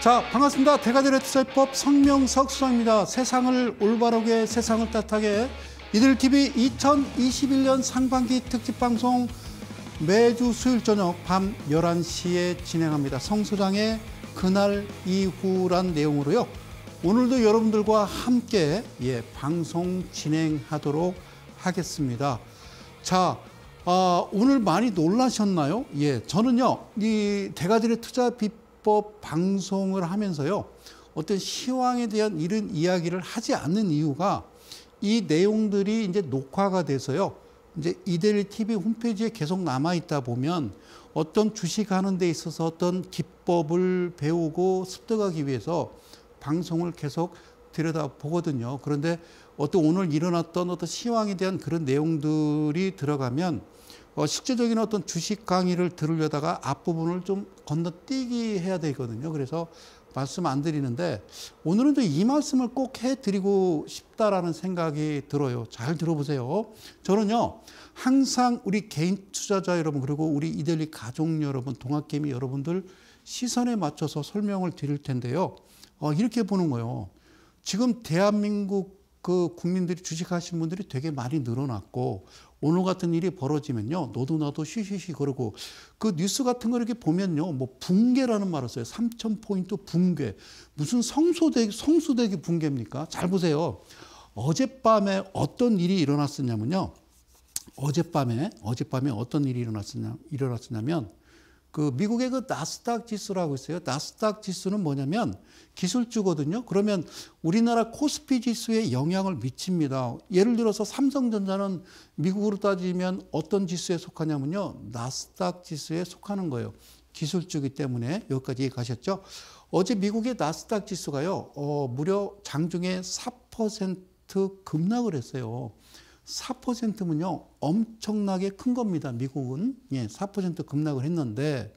자, 반갑습니다. 대가들의 투자법 성명석 수장입니다. 세상을 올바르게, 세상을 따뜻하게 이들TV 2021년 상반기 특집 방송 매주 수요일 저녁 밤 11시에 진행합니다. 성 소장의 그날 이후란 내용으로요. 오늘도 여러분들과 함께 예, 방송 진행하도록 하겠습니다. 자, 아, 오늘 많이 놀라셨나요? 예, 저는요, 이 대가들의 투자 비 헌법 방송을 하면서요. 어떤 시황에 대한 이런 이야기를 하지 않는 이유가 이 내용들이 이제 녹화가 돼서요. 이제 이데일 TV 홈페이지에 계속 남아 있다 보면 어떤 주식하는 데 있어서 어떤 기법을 배우고 습득하기 위해서 방송을 계속 들여다 보거든요. 그런데 어떤 오늘 일어났던 어떤 시황에 대한 그런 내용들이 들어가면 어, 실제적인 어떤 주식 강의를 들으려다가 앞부분을 좀 건너뛰기 해야 되거든요. 그래서 말씀 안 드리는데 오늘은 또 이 말씀을 꼭 해드리고 싶다라는 생각이 들어요. 잘 들어보세요. 저는요 항상 우리 개인 투자자 여러분 그리고 우리 이델리 가족 여러분 동학개미 여러분들 시선에 맞춰서 설명을 드릴 텐데요. 어, 이렇게 보는 거예요. 지금 대한민국 그 국민들이 주식하신 분들이 되게 많이 늘어났고 오늘 같은 일이 벌어지면요. 너도 나도 쉬쉬쉬 그러고 그 뉴스 같은 거 이렇게 보면요. 뭐 붕괴라는 말을 써요. 3 0포인트 붕괴. 무슨 성수대기, 성수대기 붕괴입니까? 잘 보세요. 어젯밤에 어떤 일이 일어났었냐면요. 어젯밤에, 어젯밤에 어떤 일이 일어났었냐, 일어났었냐면 그 미국의 그 나스닥 지수라고 있어요. 나스닥 지수는 뭐냐면 기술주거든요. 그러면 우리나라 코스피 지수에 영향을 미칩니다. 예를 들어서 삼성전자는 미국으로 따지면 어떤 지수에 속하냐면요. 나스닥 지수에 속하는 거예요. 기술주기 때문에 여기까지 가셨죠. 어제 미국의 나스닥 지수가요. 어, 무려 장중에 4% 급락을 했어요. 4%면요, 엄청나게 큰 겁니다. 미국은. 예, 4% 급락을 했는데,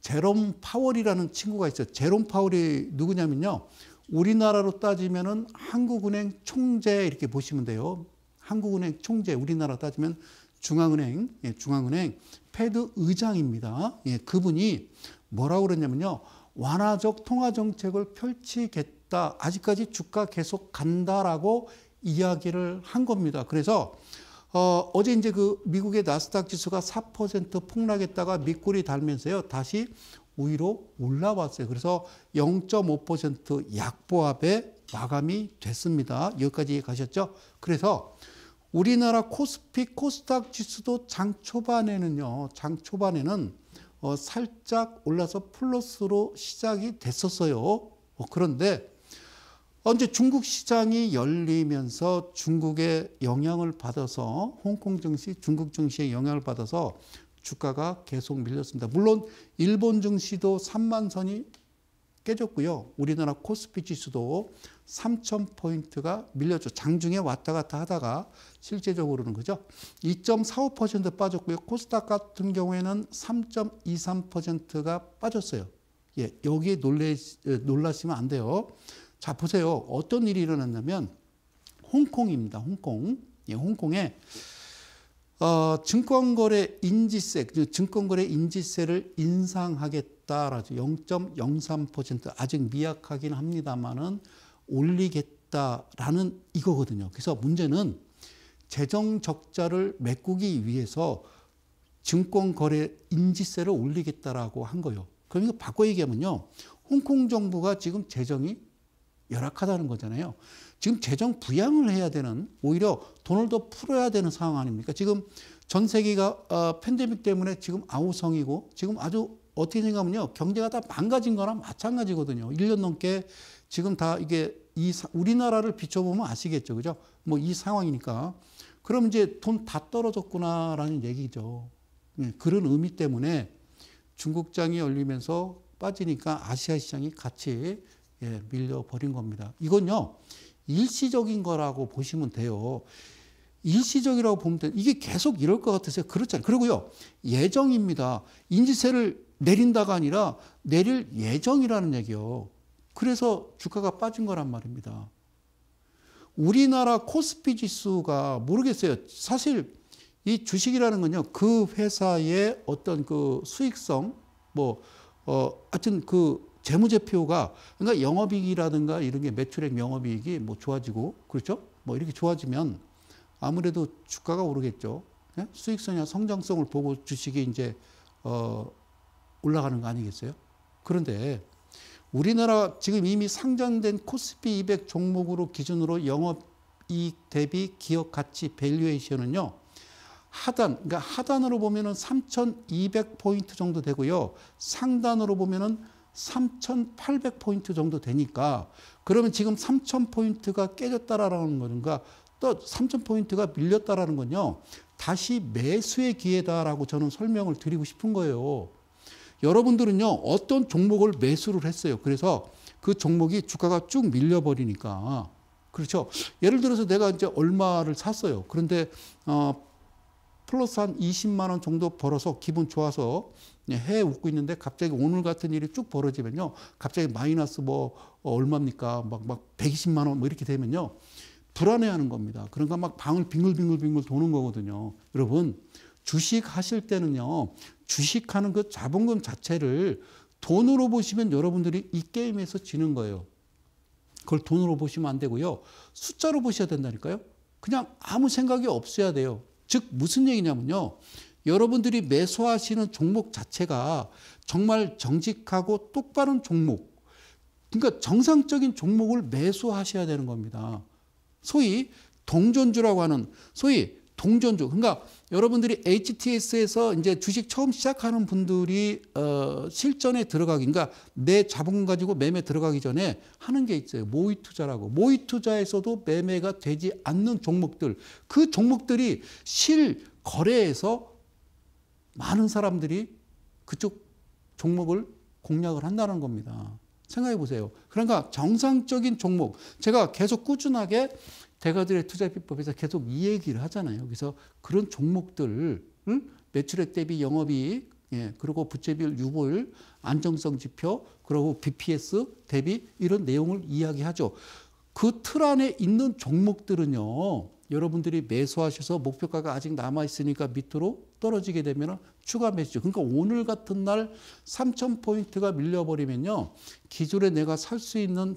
제롬 파월이라는 친구가 있어요. 제롬 파월이 누구냐면요. 우리나라로 따지면은 한국은행 총재 이렇게 보시면 돼요. 한국은행 총재, 우리나라 따지면 중앙은행, 예, 중앙은행 패드 의장입니다. 예, 그분이 뭐라고 그랬냐면요. 완화적 통화 정책을 펼치겠다. 아직까지 주가 계속 간다라고 이야기를 한 겁니다. 그래서 어, 어제 이제 그 미국의 나스닥 지수가 4% 폭락했다가 밑골리 달면서요. 다시 위로 올라왔어요. 그래서 0.5% 약보합에 마감이 됐습니다. 여기까지 가셨죠? 그래서 우리나라 코스피 코스닥 지수도 장 초반에는요. 장 초반에는 어, 살짝 올라서 플러스로 시작이 됐었어요. 어, 그런데 언제 중국 시장이 열리면서 중국의 영향을 받아서 홍콩 증시, 중국 증시의 영향을 받아서 주가가 계속 밀렸습니다. 물론 일본 증시도 3만 선이 깨졌고요. 우리나라 코스피 지수도 3천 포인트가 밀렸죠. 장중에 왔다 갔다 하다가 실제적으로는 그죠. 2.45% 빠졌고요. 코스닥 같은 경우에는 3.23%가 빠졌어요. 예, 여기에 놀래 놀라시면 안 돼요. 자, 보세요. 어떤 일이 일어났냐면 홍콩입니다. 홍콩. 예, 홍콩에 어, 증권거래 인지세, 증권거래 인지세를 인상하겠다라죠. 0.03% 아직 미약하긴 합니다만은 올리겠다라는 이거거든요. 그래서 문제는 재정 적자를 메꾸기 위해서 증권거래 인지세를 올리겠다라고 한 거예요. 그러니까 바꿔 얘기하면요. 홍콩 정부가 지금 재정이 열악하다는 거잖아요. 지금 재정 부양을 해야 되는 오히려 돈을 더 풀어야 되는 상황 아닙니까? 지금 전 세계가 어, 팬데믹 때문에 지금 아우성이고 지금 아주 어떻게 생각하면요 경제가 다 망가진 거나 마찬가지거든요. 1년 넘게 지금 다 이게 이 우리나라를 비춰보면 아시겠죠, 그죠? 뭐 이 상황이니까 그럼 이제 돈 다 떨어졌구나라는 얘기죠. 네, 그런 의미 때문에 중국장이 열리면서 빠지니까 아시아 시장이 같이 예, 밀려버린 겁니다. 이건요, 일시적인 거라고 보시면 돼요. 일시적이라고 보면 돼. 이게 계속 이럴 것 같으세요? 그렇잖아요. 그리고요, 예정입니다. 인지세를 내린다가 아니라 내릴 예정이라는 얘기요. 그래서 주가가 빠진 거란 말입니다. 우리나라 코스피 지수가 모르겠어요. 사실 이 주식이라는 건요, 그 회사의 어떤 그 수익성, 뭐, 어, 하여튼 그 재무제표가 그러니까 영업이익이라든가 이런 게 매출액 영업이익이 뭐 좋아지고 그렇죠? 뭐 이렇게 좋아지면 아무래도 주가가 오르겠죠. 예? 수익성이나 성장성을 보고 주식이 이제 어 올라가는 거 아니겠어요? 그런데 우리나라 지금 이미 상장된 코스피 200 종목으로 기준으로 영업이익 대비 기업 가치 밸류에이션은요. 하단, 그러니까 하단으로 보면은 3,200 포인트 정도 되고요. 상단으로 보면은 3,800포인트 정도 되니까 그러면 지금 3,000포인트가 깨졌다라는 거니까 또 3,000포인트가 밀렸다라는 건요. 다시 매수의 기회다라고 저는 설명을 드리고 싶은 거예요. 여러분들은요. 어떤 종목을 매수를 했어요. 그래서 그 종목이 주가가 쭉 밀려버리니까 그렇죠. 예를 들어서 내가 이제 얼마를 샀어요. 그런데 어 플러스 한 20만 원 정도 벌어서 기분 좋아서 예, 해 웃고 있는데 갑자기 오늘 같은 일이 쭉 벌어지면요. 갑자기 마이너스 뭐 어, 얼마입니까? 막, 막 120만 원 뭐 이렇게 되면요. 불안해하는 겁니다. 그러니까 막방을 빙글빙글빙글 도는 거거든요. 여러분, 주식 하실 때는요. 주식하는 그 자본금 자체를 돈으로 보시면 여러분들이 이 게임에서 지는 거예요. 그걸 돈으로 보시면 안 되고요. 숫자로 보셔야 된다니까요. 그냥 아무 생각이 없어야 돼요. 즉 무슨 얘기냐면요. 여러분들이 매수하시는 종목 자체가 정말 정직하고 똑바른 종목, 그러니까 정상적인 종목을 매수하셔야 되는 겁니다. 소위 동전주라고 하는 소위 동전주. 그러니까 여러분들이 HTS에서 이제 주식 처음 시작하는 분들이 어, 실전에 들어가기, 그러니까 내 자본 가지고 매매 들어가기 전에 하는 게 있어요. 모의 투자라고. 모의 투자에서도 매매가 되지 않는 종목들, 그 종목들이 실 거래에서 많은 사람들이 그쪽 종목을 공략을 한다는 겁니다. 생각해 보세요. 그러니까 정상적인 종목, 제가 계속 꾸준하게 대가들의 투자 비법에서 계속 이 얘기를 하잖아요. 그래서 그런 종목들을 매출액 대비 영업이익, 예, 그리고 부채비율, 유보율, 안정성 지표, 그리고 BPS 대비 이런 내용을 이야기하죠. 그 틀 안에 있는 종목들은요, 여러분들이 매수하셔서 목표가가 아직 남아 있으니까 밑으로 떨어지게 되면 추가 매수. 죠 그러니까 오늘 같은 날 3천 포인트가 밀려버리면요 기존에 내가 살 수 있는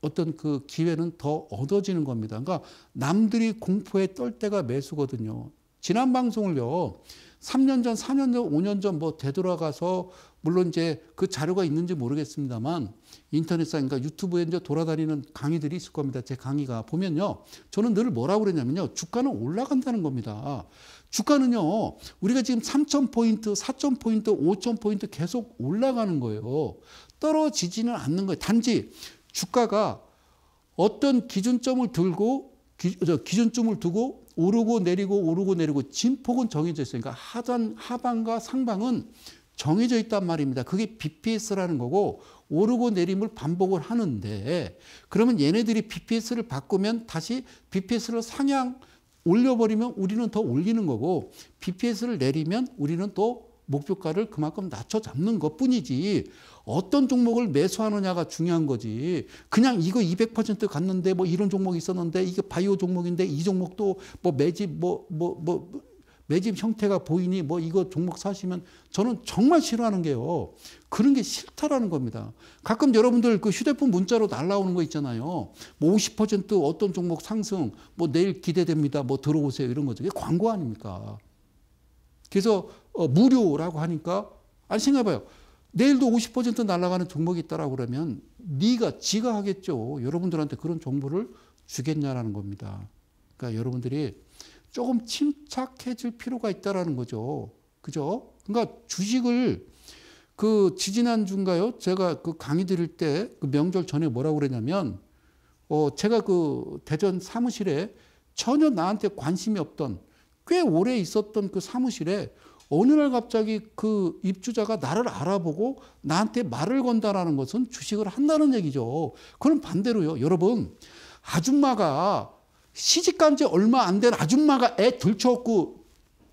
어떤 그 기회는 더 얻어지는 겁니다. 그러니까 남들이 공포에 떨 때가 매수거든요. 지난 방송을요. 3년 전, 4년 전, 5년 전 뭐 되돌아가서 물론 이제 그 자료가 있는지 모르겠습니다만 인터넷상인가 유튜브에 이제 돌아다니는 강의들이 있을 겁니다. 제 강의가 보면요. 저는 늘 뭐라고 그랬냐면요. 주가는 올라간다는 겁니다. 주가는요. 우리가 지금 3천포인트4천포인트5천포인트 계속 올라가는 거예요. 떨어지지는 않는 거예요. 단지 주가가 어떤 기준점을 들고 기, 기준점을 두고 오르고 내리고 오르고 내리고 진폭은 정해져 있으니까 하단 하방과 상방은 정해져 있단 말입니다. 그게 BPS라는 거고 오르고 내림을 반복을 하는데 그러면 얘네들이 BPS를 바꾸면 다시 BPS를 상향 올려버리면 우리는 더 올리는 거고 BPS를 내리면 우리는 또 목표가를 그만큼 낮춰 잡는 것 뿐이지 어떤 종목을 매수하느냐가 중요한 거지 그냥 이거 200% 갔는데 뭐 이런 종목이 있었는데 이게 바이오 종목인데 이 종목도 뭐 매집 뭐 뭐, 뭐, 매집 형태가 보이니 뭐 이거 종목 사시면 저는 정말 싫어하는 게요. 그런 게 싫다라는 겁니다. 가끔 여러분들 그 휴대폰 문자로 날라오는 거 있잖아요. 뭐 50% 어떤 종목 상승, 뭐 내일 기대됩니다. 뭐 들어오세요. 이런 거죠. 이게 광고 아닙니까? 그래서 어, 무료라고 하니까 아니 생각해봐요. 내일도 50% 날아가는 종목이 있다라고 그러면 네가 지가 하겠죠. 여러분들한테 그런 정보를 주겠냐라는 겁니다. 그러니까 여러분들이 조금 침착해질 필요가 있다라는 거죠. 그죠? 그러니까 주식을 그 지지난 주가요 제가 그 강의 드릴 때그 명절 전에 뭐라고 그랬냐면 어 제가 그 대전 사무실에 전혀 나한테 관심이 없던 꽤 오래 있었던 그 사무실에 어느 날 갑자기 그 입주자가 나를 알아보고 나한테 말을 건다라는 것은 주식을 한다는 얘기죠. 그럼 반대로요. 여러분, 아줌마가 시집간 지 얼마 안 된 아줌마가 애 들쳐갖고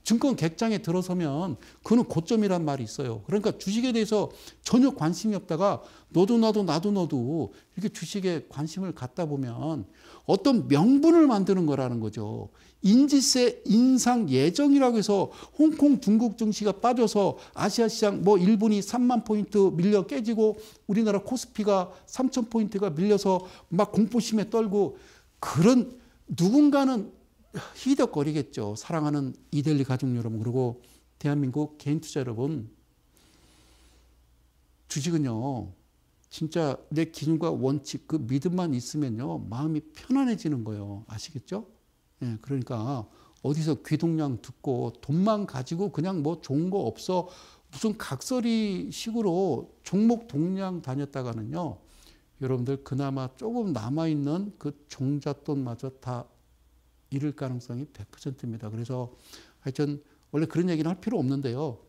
증권 객장에 들어서면 그는 고점이란 말이 있어요. 그러니까 주식에 대해서 전혀 관심이 없다가 너도 나도 나도 너도 이렇게 주식에 관심을 갖다 보면 어떤 명분을 만드는 거라는 거죠. 인지세 인상 예정이라고 해서 홍콩 중국 증시가 빠져서 아시아 시장 뭐 일본이 3만 포인트 밀려 깨지고 우리나라 코스피가 3천 포인트가 밀려서 막 공포심에 떨고 그런 누군가는 히덕거리겠죠. 사랑하는 이델리 가족 여러분 그리고 대한민국 개인 투자 여러분 주식은요 진짜 내 기준과 원칙 그 믿음만 있으면요 마음이 편안해지는 거예요 아시겠죠? 예, 그러니까 어디서 귀동냥 듣고 돈만 가지고 그냥 뭐 좋은 거 없어 무슨 각설이 식으로 종목 동냥 다녔다가는요 여러분들 그나마 조금 남아있는 그 종잣돈마저 다 잃을 가능성이 100%입니다. 그래서 하여튼 원래 그런 얘기는 할 필요 없는데요.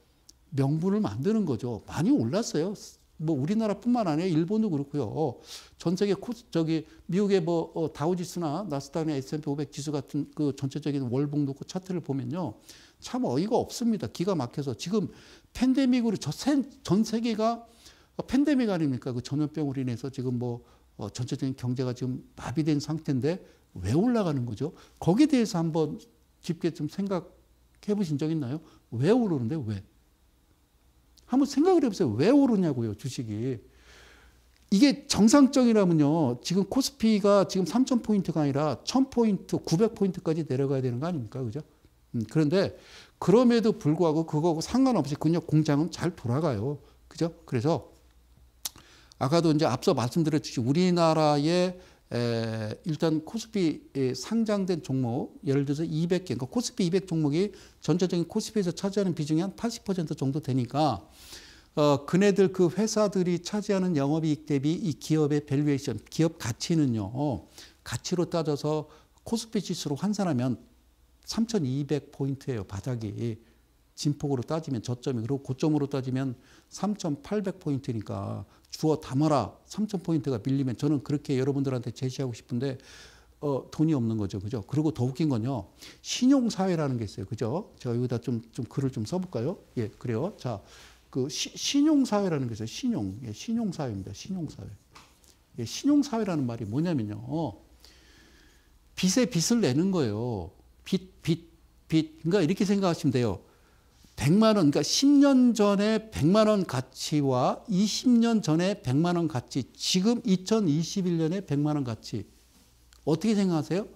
명분을 만드는 거죠. 많이 올랐어요. 뭐 우리나라뿐만 아니라 일본도 그렇고요. 어, 전 세계 코스 저기 미국의 뭐 어, 다우지수나 나스닥이나 S&P 500 지수 같은 그 전체적인 월봉도고 차트를 보면요. 참 어이가 없습니다. 기가 막혀서 지금 팬데믹으로 저전 세계가 어, 팬데믹 아닙니까? 그 전염병으로 인해서 지금 뭐 어, 전체적인 경제가 지금 마비된 상태인데 왜 올라가는 거죠? 거기에 대해서 한번 깊게 좀 생각해 보신 적 있나요? 왜 오르는데 왜? 한번 생각을 해보세요. 왜 오르냐고요, 주식이. 이게 정상적이라면요, 지금 코스피가 지금 3,000포인트가 아니라 1,000포인트, 900포인트까지 내려가야 되는 거 아닙니까? 그죠? 음, 그런데 그럼에도 불구하고 그거하고 상관없이 그냥 공장은 잘 돌아가요. 그죠? 그래서 아까도 이제 앞서 말씀드렸듯이 우리나라에 에, 일단 코스피 상장된 종목, 예를 들어서 200개, 그러니까 코스피 200 종목이 전체적인 코스피에서 차지하는 비중이 한 80% 정도 되니까, 어, 그네들 그 회사들이 차지하는 영업이익 대비 이 기업의 밸류에이션, 기업 가치는요, 가치로 따져서 코스피 지수로 환산하면 3,200포인트예요, 바닥이. 진폭으로 따지면 저점이, 그리고 고점으로 따지면 3,800포인트니까 주어 담아라. 3 0포인트가 밀리면 저는 그렇게 여러분들한테 제시하고 싶은데, 어, 돈이 없는 거죠. 그죠? 그리고 더 웃긴 건요. 신용사회라는 게 있어요. 그죠? 제가 여기다 좀, 좀 글을 좀 써볼까요? 예, 그래요. 자, 그 신용사회라는 게 있어요. 신용. 예, 신용사회입니다. 신용사회. 예, 신용사회라는 말이 뭐냐면요. 어, 빚에 빚을 내는 거예요. 빚, 빚, 빚. 그러니까 이렇게 생각하시면 돼요. 100만 원, 그러니까 10년 전에 100만 원 가치와 20년 전에 100만 원 가치, 지금 2021년에 100만 원 가치. 어떻게 생각하세요?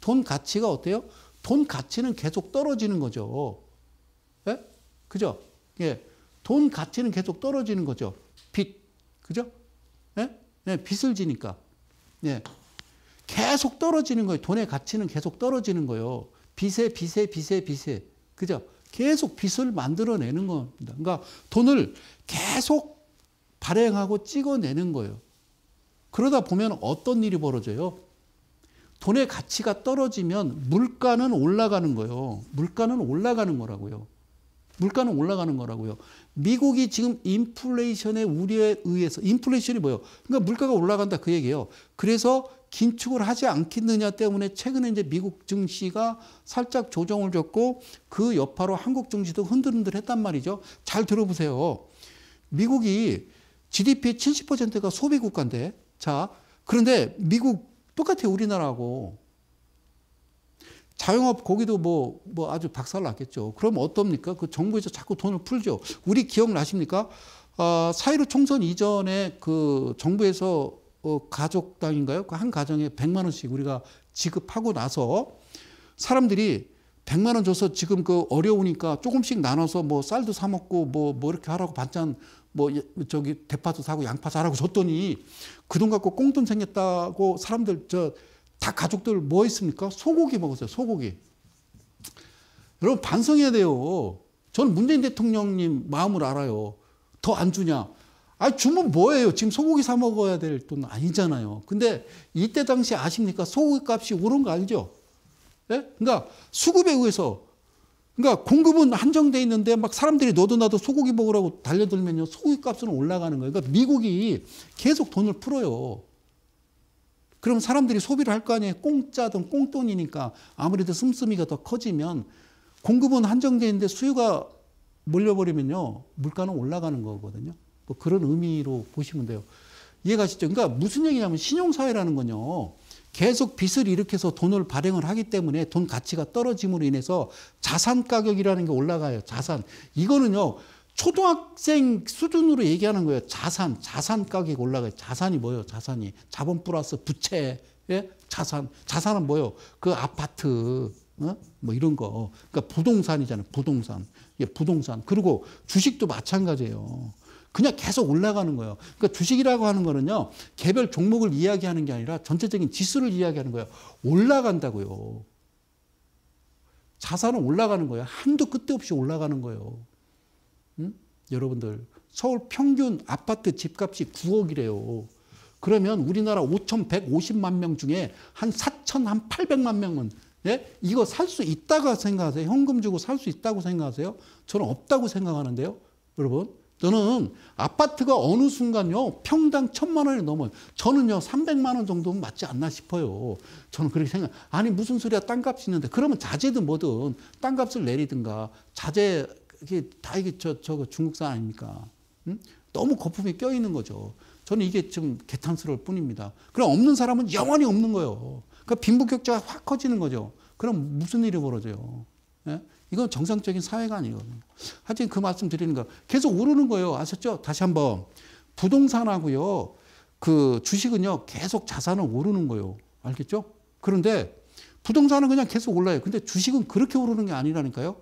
돈 가치가 어때요? 돈 가치는 계속 떨어지는 거죠. 예? 그죠? 예. 돈 가치는 계속 떨어지는 거죠. 빚. 그죠? 예? 예, 빚을 지니까. 예. 계속 떨어지는 거예요. 돈의 가치는 계속 떨어지는 거예요. 빚에, 빚에, 빚에, 빚에. 그죠? 계속 빚을 만들어내는 겁니다. 그러니까 돈을 계속 발행하고 찍어내는 거예요. 그러다 보면 어떤 일이 벌어져요? 돈의 가치가 떨어지면 물가는 올라가는 거예요. 물가는 올라가는 거라고요. 물가는 올라가는 거라고요. 미국이 지금 인플레이션의 우려에 의해서 인플레이션이 뭐예요? 그러니까 물가가 올라간다 그 얘기예요. 그래서 긴축을 하지 않겠느냐 때문에 최근에 이제 미국 증시가 살짝 조정을 줬고 그 여파로 한국 증시도 흔들흔들 했단 말이죠. 잘 들어보세요. 미국이 GDP의 70%가 소비 국가인데 자, 그런데 미국 똑같아요. 우리나라하고. 자영업 거기도 뭐, 뭐 아주 박살 났겠죠. 그럼 어떻습니까? 그 정부에서 자꾸 돈을 풀죠. 우리 기억나십니까? 어, 사1 5 총선 이전에 그 정부에서 어, 가족당인가요? 그 한 가정에 100만 원씩 우리가 지급하고 나서 사람들이 100만 원 줘서 지금 그 어려우니까 조금씩 나눠서 뭐 쌀도 사 먹고 뭐뭐 뭐 이렇게 하라고 반찬 뭐 예, 저기 대파도 사고 양파 사라고 줬더니 그 돈 갖고 꽁돈 생겼다고 사람들 저 다 가족들 뭐 했습니까? 소고기 먹었어요. 소고기. 여러분 반성해야 돼요. 저는 문재인 대통령님 마음을 알아요. 더 안 주냐? 아, 주면 뭐예요? 지금 소고기 사 먹어야 될 돈 아니잖아요. 근데 이때 당시 아십니까? 소고기 값이 오른 거 알죠? 예? 그러니까 수급에 의해서 그러니까 공급은 한정돼 있는데 막 사람들이 너도 나도 소고기 먹으라고 달려들면요. 소고기 값은 올라가는 거예요. 그러니까 미국이 계속 돈을 풀어요. 그럼 사람들이 소비를 할 거 아니에요. 공짜든 꽁돈이니까 아무래도 씀씀이가 더 커지면 공급은 한정돼 있는데 수요가 몰려버리면요. 물가는 올라가는 거거든요. 뭐 그런 의미로 보시면 돼요. 이해가시죠? 그러니까 무슨 얘기냐면 신용사회라는 건요. 계속 빚을 일으켜서 돈을 발행을 하기 때문에 돈 가치가 떨어짐으로 인해서 자산 가격이라는 게 올라가요. 자산. 이거는요. 초등학생 수준으로 얘기하는 거예요. 자산, 자산 가격이 올라가요. 자산이 뭐예요? 자산이. 자본 플러스 부채, 예? 자산. 자산은 뭐예요? 그 아파트, 어? 뭐 이런 거. 그러니까 부동산이잖아요. 부동산. 예, 부동산. 그리고 주식도 마찬가지예요. 그냥 계속 올라가는 거예요. 그러니까 주식이라고 하는 거는요. 개별 종목을 이야기하는 게 아니라 전체적인 지수를 이야기하는 거예요. 올라간다고요. 자산은 올라가는 거예요. 한도 끝도 없이 올라가는 거예요. 응? 음? 여러분들 서울 평균 아파트 집값이 9억이래요. 그러면 우리나라 5,150만 명 중에 한 4,800만 명은 예? 이거 살 수 있다고 생각하세요? 현금 주고 살 수 있다고 생각하세요? 저는 없다고 생각하는데요. 여러분 저는 아파트가 어느 순간요 평당 천만 원이 넘어요. 저는요 삼백만원 정도면 맞지 않나 싶어요. 저는 그렇게 생각. 아니 무슨 소리야 땅값이 있는데 그러면 자재든 뭐든 땅값을 내리든가 자재 이게 다 이게 저 저거 중국산 아닙니까? 응? 너무 거품이 껴 있는 거죠. 저는 이게 좀 개탄스러울 뿐입니다. 그럼 없는 사람은 영원히 없는 거예요. 그니까 빈부격차가 확 커지는 거죠. 그럼 무슨 일이 벌어져요? 예? 이건 정상적인 사회가 아니거든요. 하여튼 그 말씀 드리는 거. 계속 오르는 거예요. 아셨죠? 다시 한번. 부동산하고요. 그 주식은요. 계속 자산은 오르는 거예요. 알겠죠? 그런데 부동산은 그냥 계속 올라요. 근데 주식은 그렇게 오르는 게 아니라니까요.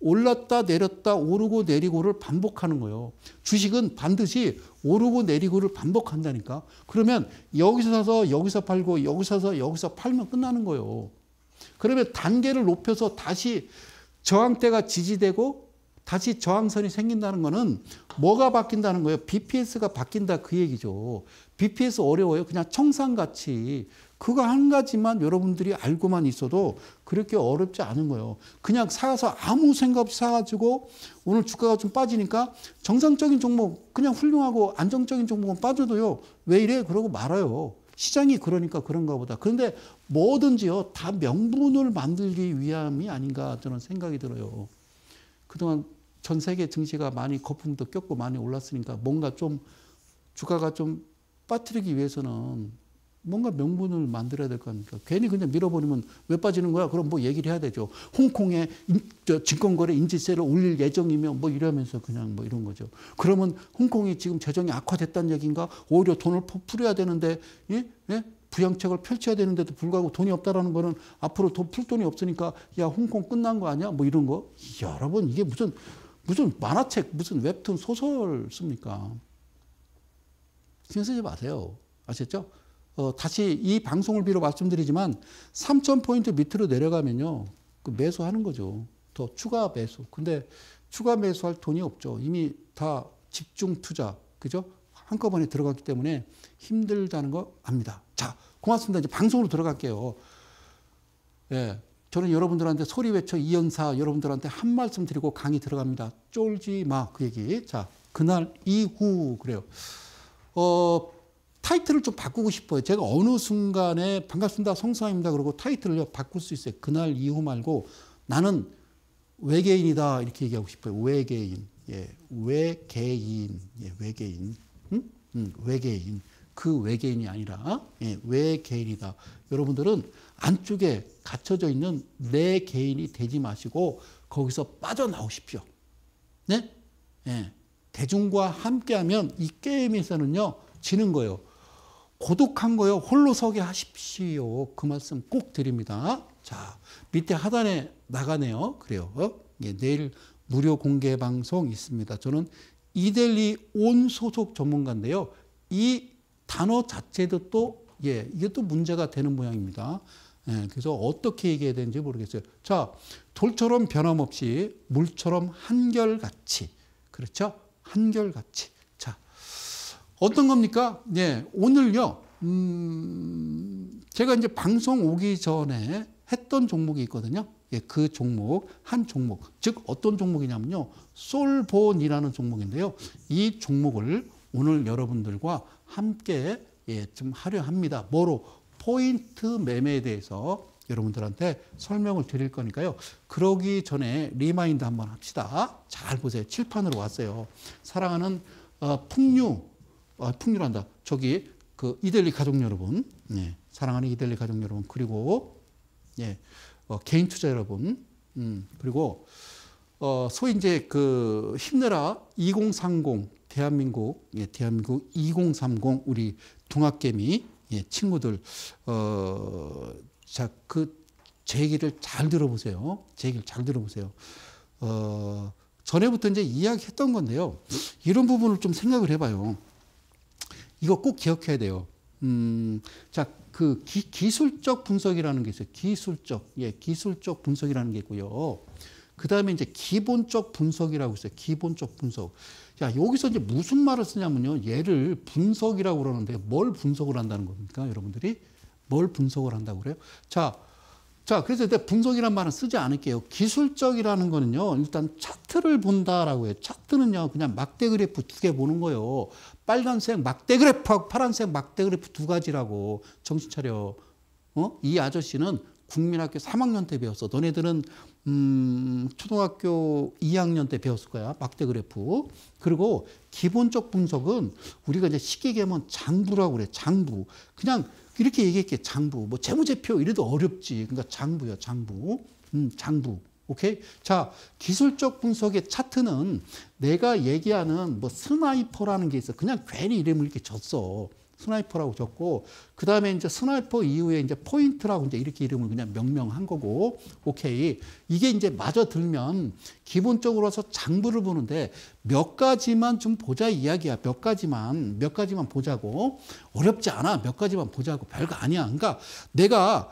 올랐다 내렸다 오르고 내리고를 반복하는 거예요. 주식은 반드시 오르고 내리고를 반복한다니까. 그러면 여기서 사서 여기서 팔고 여기서 사서 여기서 팔면 끝나는 거예요. 그러면 단계를 높여서 다시 저항대가 지지되고 다시 저항선이 생긴다는 거는 뭐가 바뀐다는 거예요? BPS가 바뀐다 그 얘기죠. BPS 어려워요. 그냥 청산같이 그거 한 가지만 여러분들이 알고만 있어도 그렇게 어렵지 않은 거예요. 그냥 사서 아무 생각 없이 사가지고 오늘 주가가 좀 빠지니까 정상적인 종목 그냥 훌륭하고 안정적인 종목은 빠져도요. 왜 이래? 그러고 말아요. 시장이 그러니까 그런가 보다. 그런데 뭐든지요, 다 명분을 만들기 위함이 아닌가 저는 생각이 들어요. 그동안 전 세계 증시가 많이 거품도 꼈고 많이 올랐으니까 뭔가 좀 주가가 좀 빠뜨리기 위해서는 뭔가 명분을 만들어야 될 거 아닙니까? 괜히 그냥 밀어버리면 왜 빠지는 거야? 그럼 뭐 얘기를 해야 되죠. 홍콩의 증권거래 인지세를 올릴 예정이며 뭐 이러면서 그냥 뭐 이런 거죠. 그러면 홍콩이 지금 재정이 악화됐다는 얘기인가? 오히려 돈을 풀어야 되는데, 예? 예? 부양책을 펼쳐야 되는데도 불구하고 돈이 없다라는 거는 앞으로 돈 풀 돈이 없으니까 야, 홍콩 끝난 거 아니야? 뭐 이런 거. 여러분, 이게 무슨, 무슨 만화책, 무슨 웹툰 소설 씁니까? 신경 쓰지 마세요. 아셨죠? 어, 다시 이 방송을 비로 말씀드리지만 3,000포인트 밑으로 내려가면요. 그 매수하는 거죠. 더 추가 매수. 근데 추가 매수할 돈이 없죠. 이미 다 집중 투자. 그죠? 한꺼번에 들어갔기 때문에 힘들다는 거 압니다. 자, 고맙습니다. 이제 방송으로 들어갈게요. 예. 저는 여러분들한테 소리 외쳐 이연사 여러분들한테 한 말씀 드리고 강의 들어갑니다. 쫄지 마. 그 얘기. 자, 그날 이후 그래요. 어, 타이틀을 좀 바꾸고 싶어요. 제가 어느 순간에 반갑습니다. 성사입니다. 그러고 타이틀을 바꿀 수 있어요. 그날 이후 말고 나는 외계인이다. 이렇게 얘기하고 싶어요. 외계인. 예. 외계인. 예. 외계인. 응? 응. 외계인. 그 외계인이 아니라 예. 외계인이다. 여러분들은 안쪽에 갇혀져 있는 내 개인이 되지 마시고 거기서 빠져나오십시오. 네? 예. 대중과 함께하면 이 게임에서는요. 지는 거예요. 고독한 거요. 홀로 서게 하십시오. 그 말씀 꼭 드립니다. 자, 밑에 하단에 나가네요. 그래요. 어? 예, 내일 무료 공개 방송 있습니다. 저는 이델리 온 소속 전문가인데요. 이 단어 자체도 또, 예, 이게 또 문제가 되는 모양입니다. 예, 그래서 어떻게 얘기해야 되는지 모르겠어요. 자, 돌처럼 변함없이 물처럼 한결같이. 그렇죠? 한결같이. 어떤 겁니까? 예, 오늘요, 음, 제가 이제 방송 오기 전에 했던 종목이 있거든요. 예, 그 종목, 한 종목. 즉, 어떤 종목이냐면요. 솔본이라는 종목인데요. 이 종목을 오늘 여러분들과 함께 예, 좀 하려 합니다. 뭐로? 포인트 매매에 대해서 여러분들한테 설명을 드릴 거니까요. 그러기 전에 리마인드 한번 합시다. 잘 보세요. 칠판으로 왔어요. 사랑하는 어, 풍류 아, 풍류한다. 저기 그 이델리 가족 여러분, 예, 사랑하는 이델리 가족 여러분, 그리고 예, 어, 개인 투자 여러분, 음, 그리고 어, 소위 이제 그 힘내라 2030 대한민국, 예, 대한민국 2030 우리 동학개미 예, 친구들, 어, 자, 그제 얘기를 잘 들어보세요. 제 얘기를 잘 들어보세요. 어, 전에부터 이제 이야기했던 건데요. 이런 부분을 좀 생각을 해봐요. 이거 꼭 기억해야 돼요. 음, 자, 그 기, 기 술적 분석이라는 게 있어요. 기술적. 예, 기술적 분석이라는 게 있고요. 그 다음에 이제 기본적 분석이라고 있어요. 기본적 분석. 자, 여기서 이제 무슨 말을 쓰냐면요. 얘를 분석이라고 그러는데 뭘 분석을 한다는 겁니까? 여러분들이? 뭘 분석을 한다고 그래요? 자, 자, 그래서 일단 분석이란 말은 쓰지 않을게요. 기술적이라는 거는요, 일단 차트를 본다라고 해요. 차트는요, 그냥 막대 그래프 두 개 보는 거예요. 빨간색 막대 그래프하고 파란색 막대 그래프 두 가지라고. 정신 차려. 어? 이 아저씨는 국민학교 3학년 때 배웠어. 너네들은, 음, 초등학교 2학년 때 배웠을 거야. 막대 그래프. 그리고 기본적 분석은 우리가 이제 쉽게 얘기하면 장부라고 그래. 장부. 그냥 이렇게 얘기했기에 장부. 뭐 재무제표 이래도 어렵지. 그러니까 장부요, 장부. 음, 장부. 오케이? 자, 기술적 분석의 차트는 내가 얘기하는 뭐 스나이퍼라는 게 있어. 그냥 괜히 이름을 이렇게 줬어. 스나이퍼라고 적고 그 다음에 이제 스나이퍼 이후에 이제 포인트라고 이제 이렇게 이름을 그냥 명명한 거고 오케이 이게 이제 마저 들면 기본적으로서 장부를 보는데 몇 가지만 좀 보자 이야기야 몇 가지만 몇 가지만 보자고 어렵지 않아 몇 가지만 보자고 별거 아니야 그러니까 내가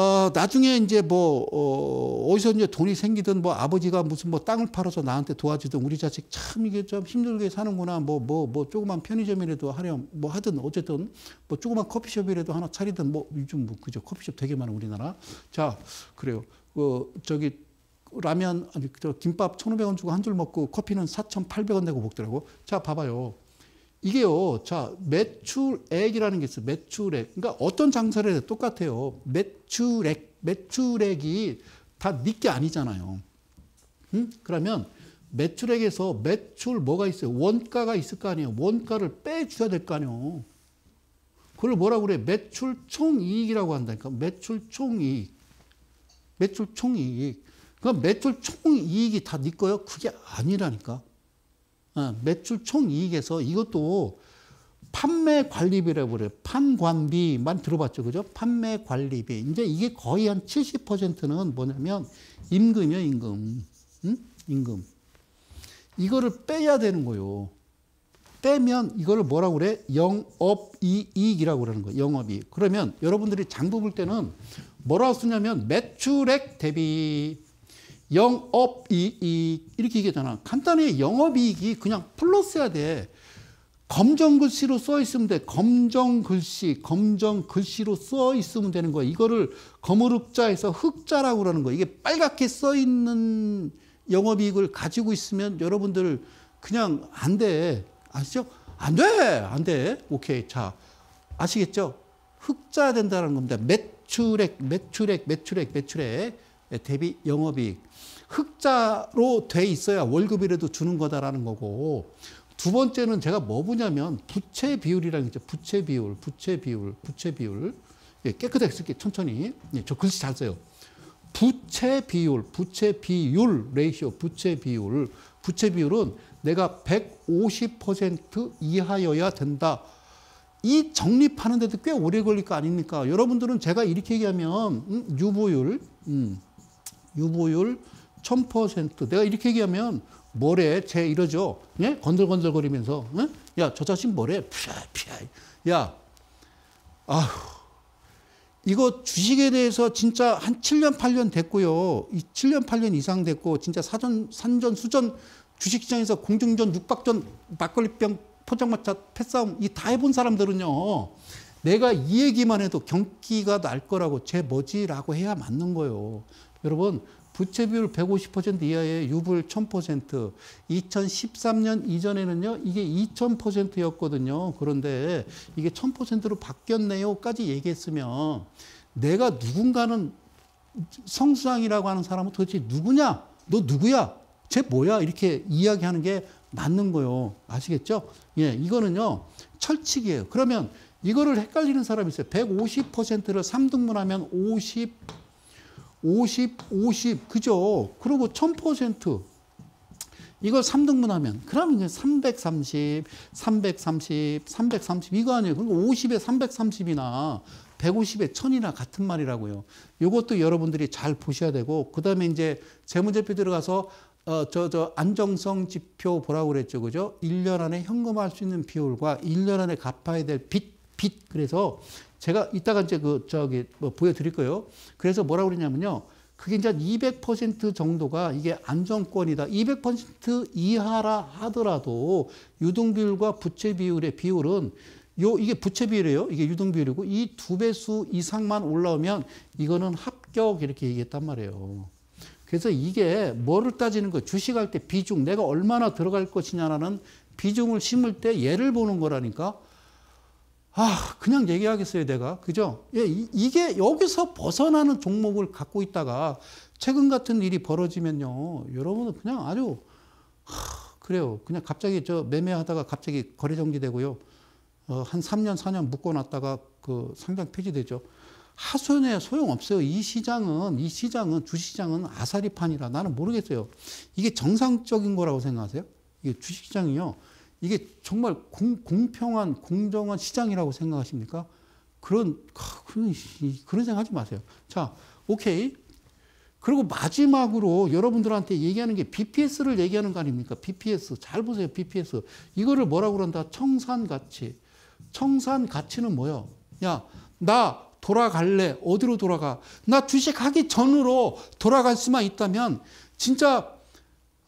어, 나중에 이제 뭐, 어, 어디서 이제 돈이 생기든 뭐 아버지가 무슨 뭐 땅을 팔아서 나한테 도와주든 우리 자식 참 이게 좀 힘들게 사는구나. 뭐, 뭐, 뭐 조그만 편의점이라도 하렴 뭐 하든 어쨌든 뭐 조그만 커피숍이라도 하나 차리든 뭐 요즘 뭐 그죠. 커피숍 되게 많아 우리나라. 자, 그래요. 그, 저기 라면, 아니, 저 김밥 1 5 0 0원 주고 한 줄 먹고 커피는 4 8 0 0원 내고 먹더라고. 자, 봐봐요. 이게요, 자, 매출액이라는 게 있어요. 매출액. 그러니까 어떤 장사를 해도 똑같아요. 매출액, 매출액이 다니게 아니잖아요. 응? 음? 그러면 매출액에서 매출 뭐가 있어요? 원가가 있을 거 아니에요. 원가를 빼줘야 될 거 아니에요. 그걸 뭐라고 그래? 매출 총이익이라고 한다니까. 매출 총이익. 매출 총이익. 그럼 매출 총이익이 다 네 거예요? 그게 아니라니까. 어, 매출 총 이익에서 이것도 판매 관리비라고 그래요. 판관비만 들어봤죠. 그죠? 판매 관리비. 이제 이게 거의 한 70%는 뭐냐면 임금이요, 임금. 응? 임금. 이거를 빼야 되는 거요. 빼면 이거를 뭐라고 그래? 영업이익이라고 그러는 거예요. 영업이익. 그러면 여러분들이 장부볼 때는 뭐라고 쓰냐면 매출액 대비 영업이익 이렇게 얘기하잖아. 간단히 영업이익이 그냥 플러스야 돼. 검정 글씨로 써 있으면 돼. 검정 글씨, 검정 글씨로 써 있으면 되는 거야. 이거를 거물흑자에서 흑자라고 그러는 거야. 이게 빨갛게 써 있는 영업이익을 가지고 있으면 여러분들 그냥 안 돼. 아시죠? 안 돼! 안 돼. 오케이. 자, 아시겠죠? 흑자 된다는 겁니다. 매출액, 매출액, 매출액, 매출액. 예, 대비 영업이익. 흑자로 돼 있어야 월급이라도 주는 거다라는 거고 두 번째는 제가 뭐 보냐면 부채 비율이라는 게죠 부채 비율, 부채 비율, 부채 비율. 예, 깨끗하게 쓸게 천천히. 예, 저 글씨 잘 써요. 부채 비율, 부채 비율 레이시오, 부채 비율. 부채 비율은 내가 150% 이하여야 된다. 이 정립하는 데도 꽤 오래 걸릴 거 아닙니까? 여러분들은 제가 이렇게 얘기하면 음, 유보율, 음, 유보율 1000%. 내가 이렇게 얘기하면 뭐래? 쟤 이러죠. 예? 건들건들거리면서. 예? 야, 저 자식 뭐래? 피야, 피야. 야, 아휴. 이거 주식에 대해서 진짜 한 7년, 8년 됐고요. 이 7년, 8년 이상 됐고, 진짜 사전, 산전, 수전, 주식시장에서 공중전, 육박전, 막걸리병, 포장마차, 패싸움, 이 다 해본 사람들은요. 내가 이 얘기만 해도 경기가 날 거라고, 쟤 뭐지라고 해야 맞는 거예요. 여러분 부채 비율 150% 이하의 유불 1000%, 2013년 이전에는요, 이게 2000%였거든요. 그런데 이게 1000%로 바뀌었네요까지 얘기했으면 내가 누군가는 성수상이라고 하는 사람은 도대체 누구냐? 너 누구야? 쟤 뭐야? 이렇게 이야기하는 게 맞는 거요. 예 아시겠죠? 예, 이거는요, 철칙이에요. 그러면 이거를 헷갈리는 사람이 있어요. 150%를 3등분하면 50, 50, 50, 그죠? 그리고 1000%. 이걸 3등분 하면, 그럼 이제 330, 330, 330, 이거 아니에요. 그리고 50에 330이나 150에 1000이나 같은 말이라고요. 이것도 여러분들이 잘 보셔야 되고, 그 다음에 이제 재무제표 들어가서, 어, 저, 저, 안정성 지표 보라고 그랬죠. 그죠? 1년 안에 현금할 화수 있는 비율과 1년 안에 갚아야 될 빚, 빚. 그래서 제가 이따가 이제 그 저기 뭐 보여드릴 거예요. 그래서 뭐라고 그러냐면요. 그게 이제 200% 정도가 이게 안정권이다. 200% 이하라 하더라도 유동비율과 부채 비율의 비율은 요 이게 부채 비율이에요. 이게 유동 비율이고 이 두 배수 이상만 올라오면 이거는 합격 이렇게 얘기했단 말이에요. 그래서 이게 뭐를 따지는 거 주식할 때 비중 내가 얼마나 들어갈 것이냐라는 비중을 심을 때예를 보는 거라니까. 아, 그냥 얘기하겠어요, 내가. 그죠? 예, 이게 여기서 벗어나는 종목을 갖고 있다가 최근 같은 일이 벌어지면요. 여러분은 그냥 아주, 하, 그래요. 그냥 갑자기 저 매매하다가 갑자기 거래 정지되고요. 어, 한 3년, 4년 묶어놨다가 그 상장 폐지되죠. 하소연에 소용없어요. 이 시장은, 이 시장은, 주시장은 아사리판이라 나는 모르겠어요. 이게 정상적인 거라고 생각하세요? 이게 주식시장이요. 이게 정말 공, 평한 공정한 시장이라고 생각하십니까? 그런, 아, 그런, 그런 생각하지 마세요. 자, 오케이. 그리고 마지막으로 여러분들한테 얘기하는 게 BPS를 얘기하는 거 아닙니까? BPS. 잘 보세요, BPS. 이거를 뭐라고 그런다? 청산 가치. 청산 가치는 뭐요? 야, 나 돌아갈래. 어디로 돌아가? 나 주식하기 전으로 돌아갈 수만 있다면 진짜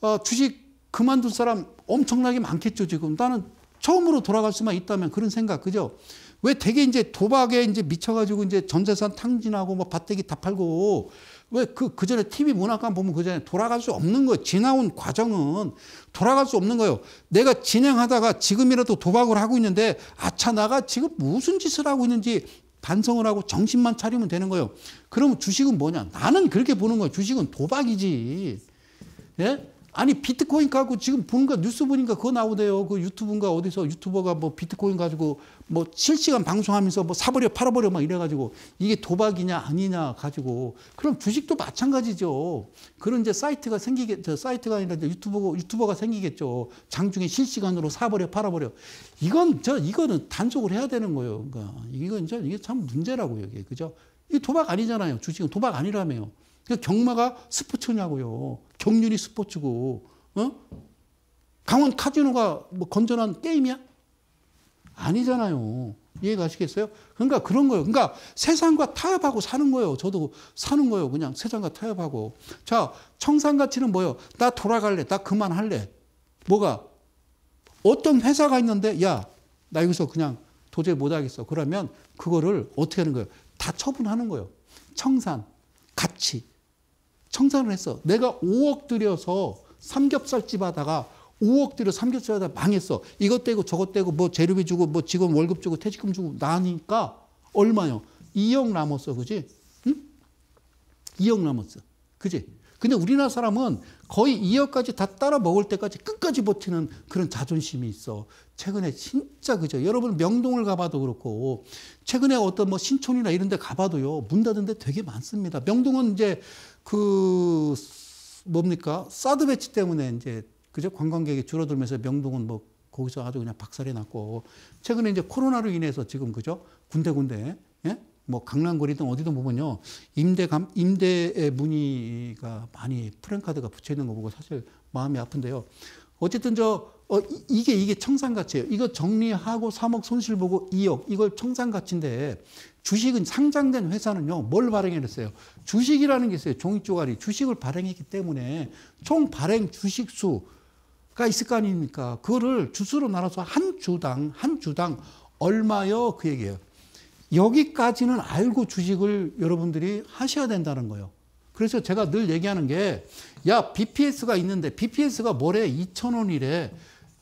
어, 주식 그만둘 사람 엄청나게 많겠죠, 지금. 나는 처음으로 돌아갈 수만 있다면 그런 생각, 그죠? 왜 되게 이제 도박에 이제 미쳐가지고 이제 전재산 탕진하고 뭐 밭대기 다 팔고 왜 그, 그 전에 TV 문학관 보면 그 전에 돌아갈 수 없는 거예요. 지나온 과정은 돌아갈 수 없는 거예요. 내가 진행하다가 지금이라도 도박을 하고 있는데 아차, 나가 지금 무슨 짓을 하고 있는지 반성을 하고 정신만 차리면 되는 거예요. 그러면 주식은 뭐냐? 나는 그렇게 보는 거예요. 주식은 도박이지. 예? 아니 비트코인 갖고 지금 보니까 뉴스 보니까 그거 나오대요. 그 유튜브인가 어디서 유튜버가 뭐 비트코인 가지고 뭐 실시간 방송하면서 뭐 사버려 팔아버려 막 이래가지고 이게 도박이냐 아니냐 가지고 그럼 주식도 마찬가지죠. 그런 이제 사이트가 생기게 저 사이트가 아니라 이제 유튜버 유튜버가 생기겠죠. 장중에 실시간으로 사버려 팔아버려 이건 저 이거는 단속을 해야 되는 거예요. 그러니까 이건 저 이게 참 문제라고요. 이게 그죠? 이 도박 아니잖아요. 주식은 도박 아니라며요. 그러니까 경마가 스포츠냐고요. 경륜이 스포츠고, 어? 강원 카지노가 뭐 건전한 게임이야? 아니잖아요. 이해가시겠어요? 그러니까 그런 거예요. 그러니까 세상과 타협하고 사는 거예요. 저도 사는 거예요. 그냥 세상과 타협하고. 자, 청산가치는 뭐예요? 나 돌아갈래. 나 그만할래. 뭐가? 어떤 회사가 있는데, 야, 나 여기서 그냥 도저히 못하겠어. 그러면 그거를 어떻게 하는 거예요? 다 처분하는 거예요. 청산, 가치, 청산을 했어. 내가 5억 들여서 삼겹살집 하다가 5억 들여 삼겹살 하다 망했어. 이것 떼고 저것 떼고 뭐 재료비 주고 뭐 직원 월급 주고 퇴직금 주고 나니까 얼마요? 2억 남았어. 그지? 응? 2억 남았어. 그지? 근데 우리나라 사람은 거의 2억까지 다 따라 먹을 때까지 끝까지 버티는 그런 자존심이 있어. 최근에 진짜 그죠. 여러분 명동을 가봐도 그렇고 최근에 어떤 뭐 신촌이나 이런 데 가봐도요. 문 닫은 데 되게 많습니다. 명동은 이제 그 뭡니까? 사드 배치 때문에 이제 그저 관광객이 줄어들면서 명동은 뭐 거기서 아주 그냥 박살이 났고 최근에 이제 코로나로 인해서 지금 그죠? 군데군데 예? 뭐 강남거리든 어디든 보면요. 임대 감, 임대의 문의가 많이 프랜카드가 붙여 있는 거 보고 사실 마음이 아픈데요. 어쨌든 저 어, 이게 이게 청산 가치예요. 이거 정리하고 3억 손실 보고 2억 이걸 청산 가치인데 주식은 상장된 회사는요. 뭘 발행했어요? 주식이라는 게 있어요. 종이 쪼가리 주식을 발행했기 때문에 총 발행 주식 수가 있을 거 아닙니까? 그거를 주수로 나눠서 한 주당 한 주당 얼마요? 그 얘기예요. 여기까지는 알고 주식을 여러분들이 하셔야 된다는 거예요. 그래서 제가 늘 얘기하는 게, 야, BPS가 있는데, BPS가 뭐래? 2,000원이래.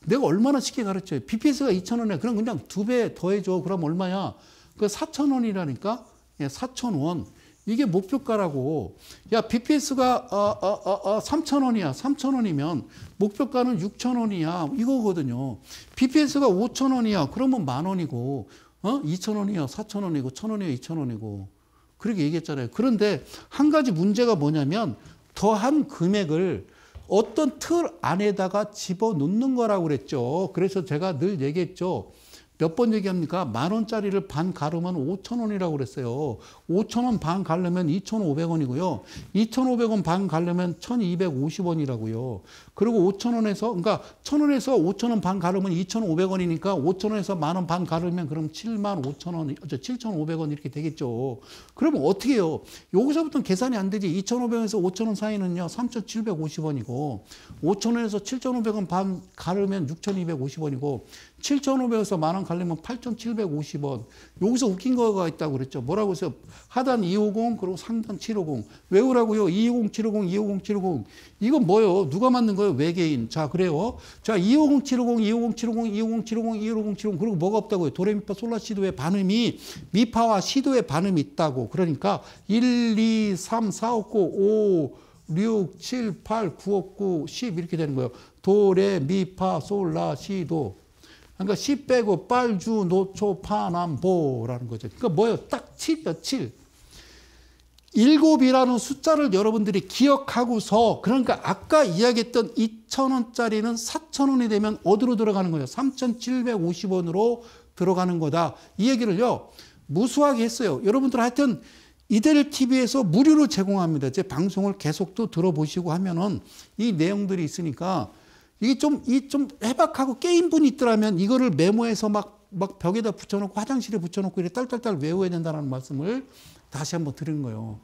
내가 얼마나 쉽게 가르쳐요? BPS가 2,000원에, 그럼 그냥 두 배 더해줘. 그럼 얼마야? 그 4,000원이라니까? 예, 4,000원. 이게 목표가라고. 야, BPS가 아, 아, 아, 3,000원이야. 3,000원이면 목표가는 6,000원이야. 이거거든요. BPS가 5,000원이야. 그러면 만 원이고 어? 2천 원이요, 4천 원이고, 천 원이요, 2천 원이고. 그렇게 얘기했잖아요. 그런데 한 가지 문제가 뭐냐면 더한 금액을 어떤 틀 안에다가 집어넣는 거라고 그랬죠. 그래서 제가 늘 얘기했죠. 몇번 얘기합니까? 만 원짜리를 반 가르면 5천 원이라고 그랬어요. 5천 원 반 가르면 2,500원이고요. 2,500원 반 가르면 1,250원이라고요. 그리고 5천 원에서 그러니까 1천 원에서 5천 원 반 가르면 2,500원이니까 5천 원에서 만 원 반 가르면 그럼 7만 5천 원, 어 7,500원 이렇게 되겠죠. 그러면 어떻게 해요? 여기서부터 계산이 안 되지. 2,500원에서 5천 원 사이는요. 3,750원이고 5천 원에서 7,500원 반 가르면 6,250원이고 7,500에서 만원 갈리면 8,750원. 여기서 웃긴 거가 있다고 그랬죠. 뭐라고 해서 하단 250 그리고 상단 750. 외우라고요. 250, 750, 250, 750. 이건 뭐예요? 누가 만든 거예요? 외계인. 자, 그래요. 자, 250, 750, 250, 750, 250, 750, 250, 750. 그리고 뭐가 없다고요? 도레미파 솔라 시도의 반음이 미파와 시도의 반음이 있다고. 그러니까 1, 2, 3, 4, 5, 9, 5 6, 7, 8, 9, 9, 10 이렇게 되는 거예요. 도레미파 솔라 시도. 그러니까 시 빼고 빨주 노초 파남보라는 거죠. 그러니까 뭐예요? 딱 7이요, 7. 일곱이라는 숫자를 여러분들이 기억하고서 그러니까 아까 이야기했던 2천원짜리는 4천원이 되면 어디로 들어가는 거예요? 3,750원으로 들어가는 거다. 이 얘기를요. 무수하게 했어요. 여러분들 하여튼 이데일 TV에서 무료로 제공합니다. 제 방송을 계속 또 들어보시고 하면은 이 내용들이 있으니까 이게 좀, 이 좀 해박하고 게임 분이 있더라면 이거를 메모해서 막, 막 벽에다 붙여놓고 화장실에 붙여놓고 이래 딸딸딸 외워야 된다는 말씀을 다시 한번 드린 거예요.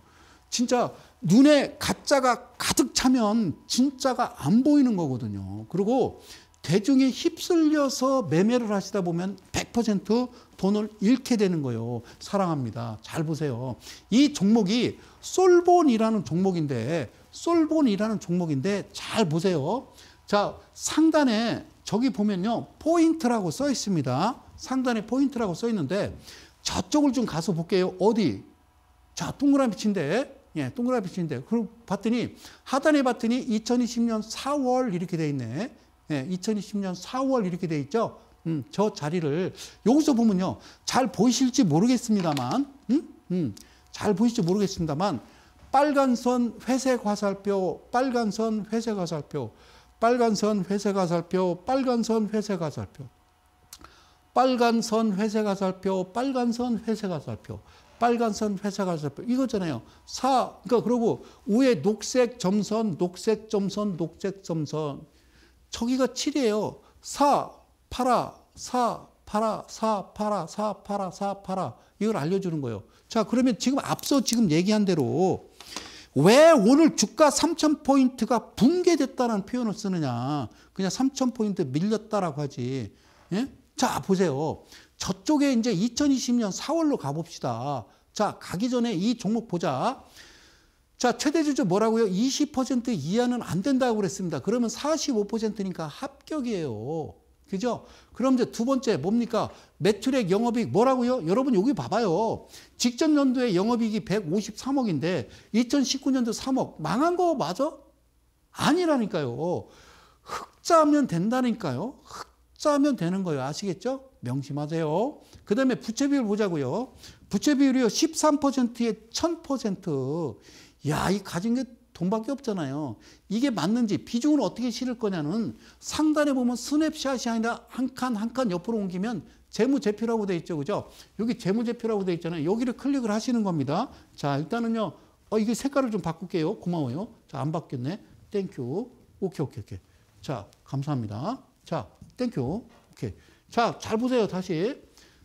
진짜 눈에 가짜가 가득 차면 진짜가 안 보이는 거거든요. 그리고 대중에 휩쓸려서 매매를 하시다 보면 100% 돈을 잃게 되는 거예요. 사랑합니다. 잘 보세요. 이 종목이 솔본이라는 종목인데 솔본이라는 종목인데 잘 보세요. 자, 상단에 저기 보면요. 포인트라고 써 있습니다. 상단에 포인트라고 써 있는데 저쪽을 좀 가서 볼게요. 어디? 자, 동그란빛인데 예, 동그란빛인데 그럼 봤더니 하단에 봤더니 2020년 4월 이렇게 돼 있네. 예, 2020년 4월 이렇게 돼 있죠. 음, 저 자리를 여기서 보면요. 잘 보이실지 모르겠습니다만. 음? 음. 잘 보이실지 모르겠습니다만 빨간 선 회색 화살표, 빨간 선 회색 화살표. 빨간 선, 회색 화살표, 빨간 선, 회색 화살표. 빨간 선, 회색 화살표, 빨간 선, 회색 화살표. 빨간 선, 회색 화살표. 이거잖아요. 사, 그러니까 그러고 위에 녹색 점선, 녹색 점선, 녹색 점선. 저기가 7이에요. 4, 파라, 4, 파라, 4, 파라, 4, 파라, 4, 파라. 이걸 알려주는 거예요. 자, 그러면 지금 앞서 지금 얘기한 대로 왜 오늘 주가 3,000포인트가 붕괴됐다는 표현을 쓰느냐. 그냥 3,000포인트 밀렸다라고 하지. 예? 자, 보세요. 저쪽에 이제 2020년 4월로 가봅시다. 자, 가기 전에 이 종목 보자. 자, 최대주주 뭐라고요? 20% 이하는 안 된다고 그랬습니다. 그러면 45%니까 합격이에요. 그죠? 그럼 이제 두 번째 뭡니까? 매출액 영업이익 뭐라고요? 여러분 여기 봐봐요. 직전 연도에 영업이익이 153억인데 2019년도 3억 망한 거 맞아? 아니라니까요. 흑자면 된다니까요. 흑자면 되는 거예요. 아시겠죠? 명심하세요. 그 다음에 부채 비율 보자고요. 부채 비율이 13%에 1000%. 야, 이 가진 게 돈밖에 없잖아요. 이게 맞는지 비중을 어떻게 실을 거냐는 상단에 보면 스냅샷이 아니라 한 칸 한 칸 옆으로 옮기면 재무제표라고 돼 있죠. 그죠? 여기 재무제표라고 돼 있잖아요. 여기를 클릭을 하시는 겁니다. 자, 일단은요. 어, 이게 색깔을 좀 바꿀게요. 고마워요. 자, 안 바뀌었네. 땡큐. 오케이, 오케이, 오케이. 자, 감사합니다. 자, 땡큐. 오케이. 자, 잘 보세요. 다시.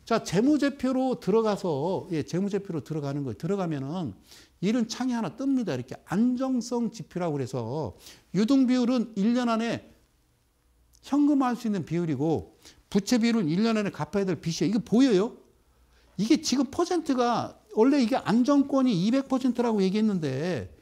자, 재무제표로 들어가서, 예, 재무제표로 들어가는 거예요. 들어가면은 이런 창이 하나 뜹니다. 이렇게 안정성 지표라고 해서 유동 비율은 1년 안에 현금화할 수 있는 비율이고 부채 비율은 1년 안에 갚아야 될 빚이에요. 이게 보여요? 이게 지금 퍼센트가 원래 이게 안정권이 200%라고 얘기했는데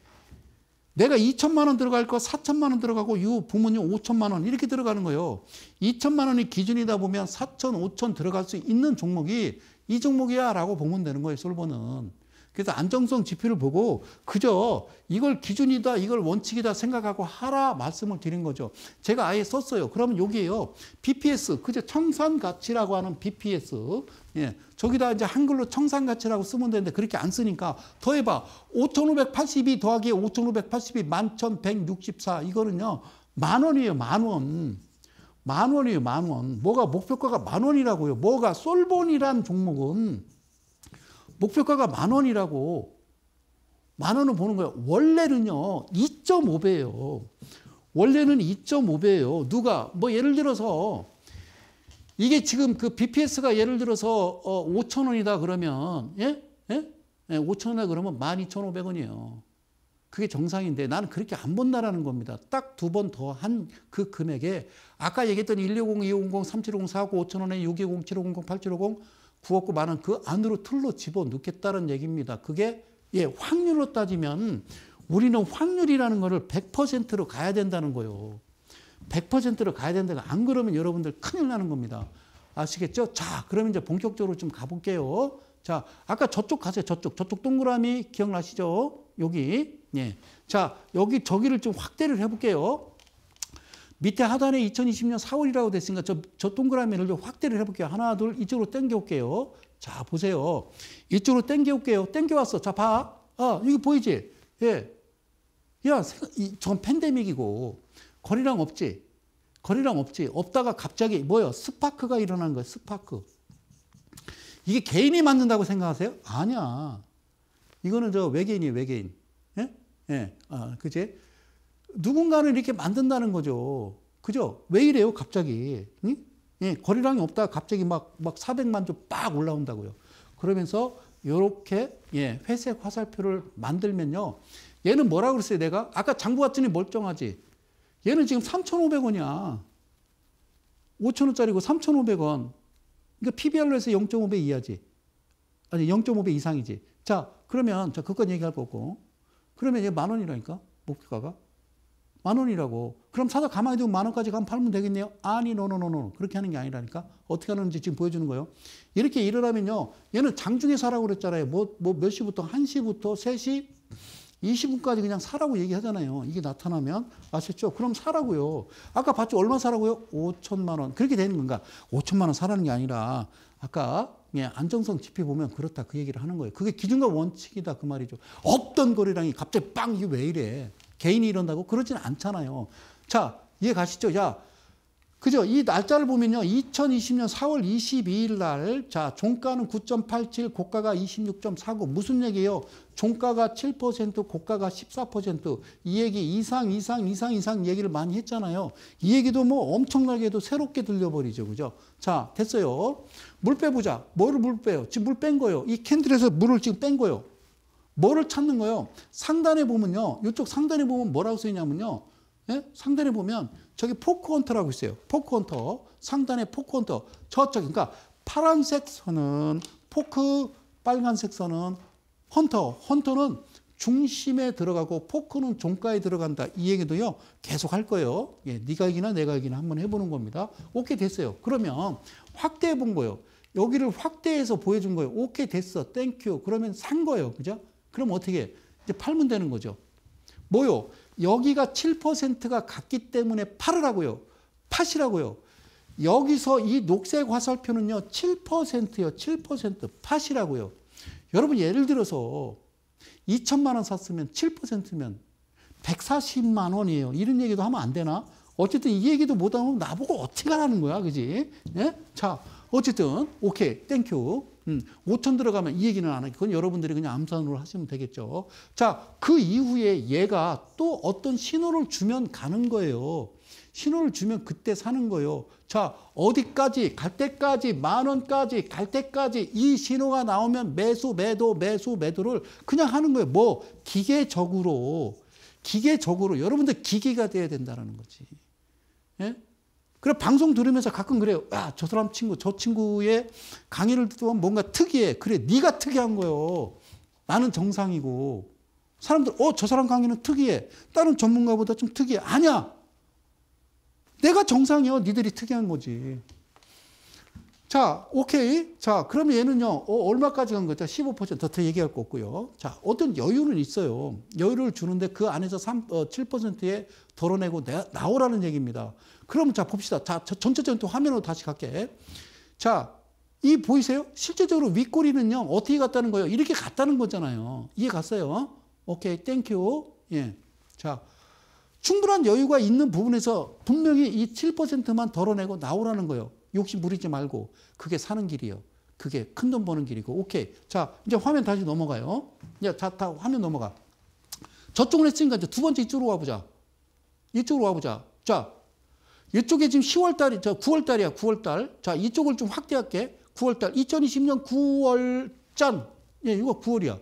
내가 2천만 원 들어갈 거 4천만 원 들어가고 유 부모님 5천만 원 이렇게 들어가는 거예요. 2천만 원이 기준이다 보면 4천, 5천 들어갈 수 있는 종목이 이 종목이야 라고 보면 되는 거예요. 솔보는. 그래서 안정성 지표를 보고 그저 이걸 기준이다, 이걸 원칙이다 생각하고 하라 말씀을 드린 거죠. 제가 아예 썼어요. 그러면 여기에요. BPS, 그저 청산 가치라고 하는 BPS. 예. 저기다 이제 한글로 청산 가치라고 쓰면 되는데 그렇게 안 쓰니까 더해봐. 5,582 더하기 5,582 11,164. 이거는요. 만 원이에요, 만 원. 만 원이에요, 만 원. 뭐가 목표가가 만 원이라고요. 뭐가 솔본이란 종목은 목표가가 만 원이라고 만 원을 보는 거예요. 원래는요, 2.5배예요. 원래는 2.5배예요. 누가 뭐 예를 들어서 이게 지금 그 BPS가 예를 들어서 어 5천 원이다 그러면 예? 예? 예 5천 원이 그러면 1 2 5 0원이에요 그게 정상인데 나는 그렇게 안 본다라는 겁니다. 딱 두 번 더 한 그 금액에 아까 얘기했던 160, 250, 3 7 0 49, 5 0원에 620, 7 5 0 8750 구웠고 말은 그 안으로 틀로 집어 넣겠다는 얘기입니다. 그게 예, 확률로 따지면 우리는 확률이라는 거를 100%로 가야 된다는 거요. 예 100%로 가야 된다가 안 그러면 여러분들 큰일 나는 겁니다. 아시겠죠? 자, 그럼 이제 본격적으로 좀 가볼게요. 자, 아까 저쪽 가세요. 저쪽. 저쪽 동그라미 기억나시죠? 여기. 예. 자, 여기 저기를 좀 확대를 해볼게요. 밑에 하단에 2020년 4월이라고 됐으니까 저, 저 동그라미를 확대를 해볼게요. 하나, 둘, 이쪽으로 당겨올게요. 자, 보세요. 이쪽으로 당겨올게요. 당겨왔어. 자, 봐. 아, 여기 보이지? 예. 야, 전 팬데믹이고, 거리랑 없지? 거리랑 없지? 없다가 갑자기, 뭐야? 스파크가 일어난 거야, 스파크. 이게 개인이 만든다고 생각하세요? 아니야. 이거는 저 외계인이에요, 외계인. 예? 예. 아, 그지? 누군가는 이렇게 만든다는 거죠. 그죠? 왜 이래요, 갑자기? 응? 예, 거래량이 없다가 갑자기 막, 막 400만 조빡 올라온다고요. 그러면서 이렇게 예, 회색 화살표를 만들면요. 얘는 뭐라 그랬어요, 내가? 아까 장부 같더니 멀쩡하지. 얘는 지금 3,500원이야. 5,000원짜리고 3,500원. 그러니까 PBR로 해서 0.5배 이하지. 아니, 0.5배 이상이지. 자, 그러면, 자, 그건 얘기할 거고. 그러면 얘 만 원이라니까, 목표가가. 만 원이라고. 그럼 사서 가만히 두면 만 원까지 가면 팔면 되겠네요? 아니, 노노노노. 그렇게 하는 게 아니라니까. 어떻게 하는지 지금 보여주는 거예요. 이렇게 일어나면요 얘는 장중에 사라고 그랬잖아요. 뭐, 뭐 몇 시부터, 1시부터 3시, 20분까지 그냥 사라고 얘기하잖아요. 이게 나타나면 아셨죠? 그럼 사라고요. 아까 봤죠? 얼마 사라고요? 5천만 원. 그렇게 되는 건가? 5천만 원 사라는 게 아니라 아까 예, 안정성 지표 보면 그렇다 그 얘기를 하는 거예요. 그게 기준과 원칙이다 그 말이죠. 없던 거래량이 갑자기 빵 이게 왜 이래? 개인이 이런다고 그러진 않잖아요. 자, 이해 가시죠? 자, 그죠? 이 날짜를 보면요. 2020년 4월 22일 날, 자, 종가는 9.87, 고가가 26.49. 무슨 얘기예요? 종가가 7%, 고가가 14%. 이 얘기 이상, 이상, 이상, 이상 얘기를 많이 했잖아요. 이 얘기도 뭐 엄청나게도 새롭게 들려버리죠. 그죠? 자, 됐어요. 물 빼보자. 뭐를 물 빼요? 지금 물 뺀 거예요. 이 캔들에서 물을 지금 뺀 거예요. 뭐를 찾는 거예요? 상단에 보면요. 이쪽 상단에 보면 뭐라고 쓰이냐면요. 예? 상단에 보면 저기 포크헌터라고 있어요. 포크헌터. 상단에 포크헌터. 저쪽, 그러니까 파란색 선은 포크, 빨간색 선은 헌터. 헌터는 중심에 들어가고 포크는 종가에 들어간다. 이 얘기도요. 계속 할 거예요. 예, 네가 이기나 내가 이기나 한번 해보는 겁니다. 오케이 됐어요. 그러면 확대해 본 거예요. 여기를 확대해서 보여준 거예요. 오케이 됐어. 땡큐. 그러면 산 거예요. 그죠? 그럼 어떻게 해? 이제 팔면 되는 거죠. 뭐요? 여기가 7%가 같기 때문에 팔으라고요. 팥이라고요. 여기서 이 녹색 화살표는요. 7%요. 7% 팥이라고요. 여러분 예를 들어서 2천만 원 샀으면 7%면 140만 원이에요. 이런 얘기도 하면 안 되나? 어쨌든 이 얘기도 못하면 나보고 어떻게 하라는 거야. 그지? 예? 자, 어쨌든 오케이. 땡큐. 음, 5천 들어가면 이 얘기는 안하게요 그건 여러분들이 그냥 암산으로 하시면 되겠죠. 자, 그 이후에 얘가 또 어떤 신호를 주면 가는 거예요. 신호를 주면 그때 사는 거예요. 자, 어디까지, 갈 때까지, 만 원까지, 갈 때까지 이 신호가 나오면 매수, 매도, 매수, 매도를 그냥 하는 거예요. 뭐, 기계적으로, 기계적으로, 여러분들 기계가 돼야 된다는 거지. 예? 그래 방송 들으면서 가끔 그래요. 야, 저 사람 친구, 저 친구의 강의를 듣면 뭔가 특이해. 그래, 네가 특이한 거요. 나는 정상이고. 사람들, 어, 저 사람 강의는 특이해. 다른 전문가보다 좀 특이해. 아니야. 내가 정상이요. 니들이 특이한 거지. 자, 오케이. 자, 그럼 얘는요, 어, 얼마까지 간 거죠? 15%더 더 얘기할 거 없고요. 자, 어떤 여유는 있어요. 여유를 주는데 그 안에서 3, 어, 7%에 덜어내고 내, 나오라는 얘기입니다. 그럼 자, 봅시다. 자, 전체적인 또 화면으로 다시 갈게. 자, 이 보이세요? 실제적으로 윗꼬리는요, 어떻게 갔다는 거예요? 이렇게 갔다는 거잖아요. 이해 갔어요? 오케이, 땡큐. 예. 자, 충분한 여유가 있는 부분에서 분명히 이 7%만 덜어내고 나오라는 거예요. 욕심 부리지 말고 그게 사는 길이요. 그게 큰 돈 버는 길이고 오케이. 자 이제 화면 다시 넘어가요. 이제 다, 다 화면 넘어가. 저쪽으로 했으니까 이제 두 번째 이쪽으로 와보자. 이쪽으로 와보자. 자 이쪽에 지금 10월 달이 저 9월 달이야. 9월 달. 자 이쪽을 좀 확대할게. 9월 달 2020년 9월 짠. 예 이거 9월이야.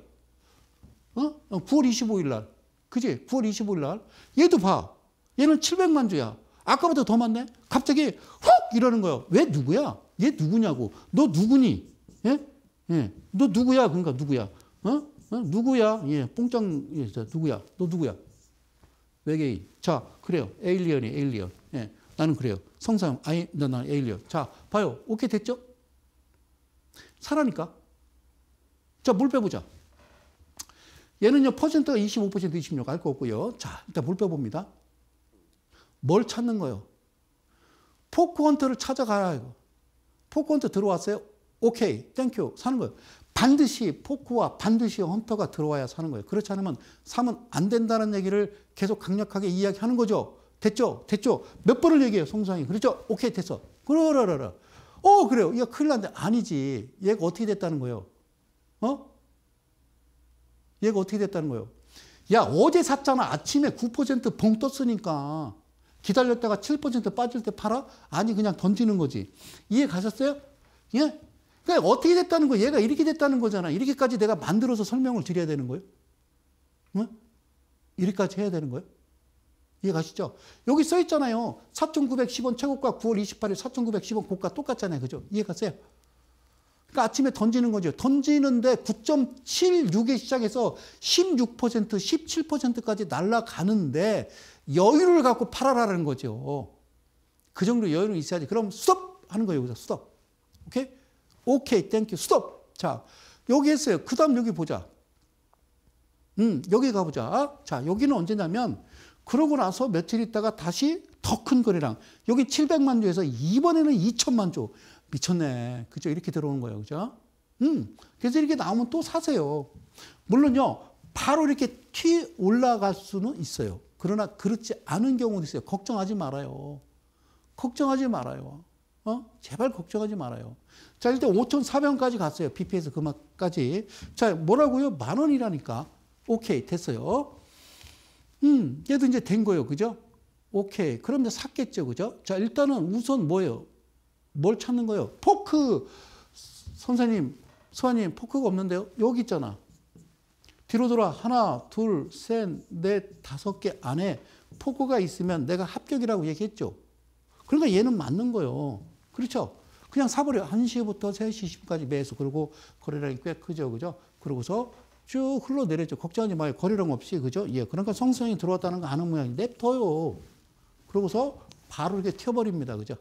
어? 9월 어, 25일 날. 그지? 9월 25일 날. 얘도 봐. 얘는 700만 주야. 아까보다 더 많네? 갑자기 훅! 이러는 거예요. 왜 누구야? 얘 누구냐고. 너 누구니? 예? 예. 너 누구야? 그러니까 누구야? 어? 어? 누구야? 예. 뽕짱 예. 자, 누구야? 너 누구야? 외계인. 자, 그래요. 에일리언이 에일리언. 예. 나는 그래요. 성상 아이 나나 에일리언. 자, 봐요. 오케이 됐죠? 사라니까. 자, 물 빼보자. 얘는요, 퍼센트가 25%, 26, 알 거 없고요. 자, 일단 물 빼봅니다. 뭘 찾는 거예요? 포크헌터를 찾아가라 이거. 포크헌터 들어왔어요? 오케이, 땡큐 사는 거예요. 반드시 포크와 반드시 헌터가 들어와야 사는 거예요. 그렇지 않으면 사면 안 된다는 얘기를 계속 강력하게 이야기하는 거죠. 됐죠? 됐죠? 몇 번을 얘기해요, 송상이. 그렇죠? 오케이, 됐어. 그러라라라. 어, 그래요. 이거 큰일 는데 아니지. 얘가 어떻게 됐다는 거예요? 어? 얘가 어떻게 됐다는 거예요? 야, 어제 샀잖아. 아침에 9%봉 떴으니까. 기다렸다가 7% 빠질 때 팔아? 아니 그냥 던지는 거지. 이해 가셨어요? 예? 그러니까 어떻게 됐다는 거예요 얘가 이렇게 됐다는 거잖아. 이렇게까지 내가 만들어서 설명을 드려야 되는 거예요. 응? 이렇게까지 해야 되는 거예요. 이해 가시죠? 여기 써 있잖아요. 4,910원 최고가 9월 28일 4,910원 고가 똑같잖아요. 그죠? 이해 가세요? 그러니까 아침에 던지는 거죠. 던지는데 9.76에 시작해서 16%, 17%까지 날아가는데 여유를 갖고 팔아라는 거죠. 그 정도 여유는 있어야지. 그럼 스톱 하는 거예요. 여기서 스톱. 오케이? 오케이. 땡큐. 스톱. 자, 여기 했어요. 그다음 여기 보자. 음, 여기 가보자. 자, 여기는 언제냐면 그러고 나서 며칠 있다가 다시 더 큰거래랑 여기 700만 조에서 이번에는 2천만 조. 미쳤네. 그죠? 이렇게 들어오는 거예요. 그죠? 음. 그래서 이렇게 나오면 또 사세요. 물론요. 바로 이렇게 튀 올라갈 수는 있어요. 그러나 그렇지 않은 경우도 있어요. 걱정하지 말아요. 걱정하지 말아요. 어? 제발 걱정하지 말아요. 자, 일단 5,400원까지 갔어요. BPS 그만까지. 자, 뭐라고요? 만 원이라니까. 오케이, 됐어요. 음, 얘도 이제 된 거예요. 그죠? 오케이. 그럼 이제 샀겠죠. 그죠? 자, 일단은 우선 뭐예요? 뭘 찾는 거예요? 포크! 선생님, 소아님, 포크가 없는데요? 여기 있잖아. 뒤로 돌아 하나, 둘, 셋, 넷, 다섯 개 안에 포크가 있으면 내가 합격이라고 얘기했죠. 그러니까 얘는 맞는 거예요. 그렇죠? 그냥 사버려. 1시부터 3시 10분까지 매수. 그리고 거래량이 꽤 크죠. 그죠? 그러고서 쭉 흘러내렸죠. 걱정하지 마요. 거래량 없이. 그죠? 예. 그러니까 성수형이 들어왔다는 거 아는 모양이 냅둬요. 그러고서 바로 이렇게 튀어버립니다. 그죠?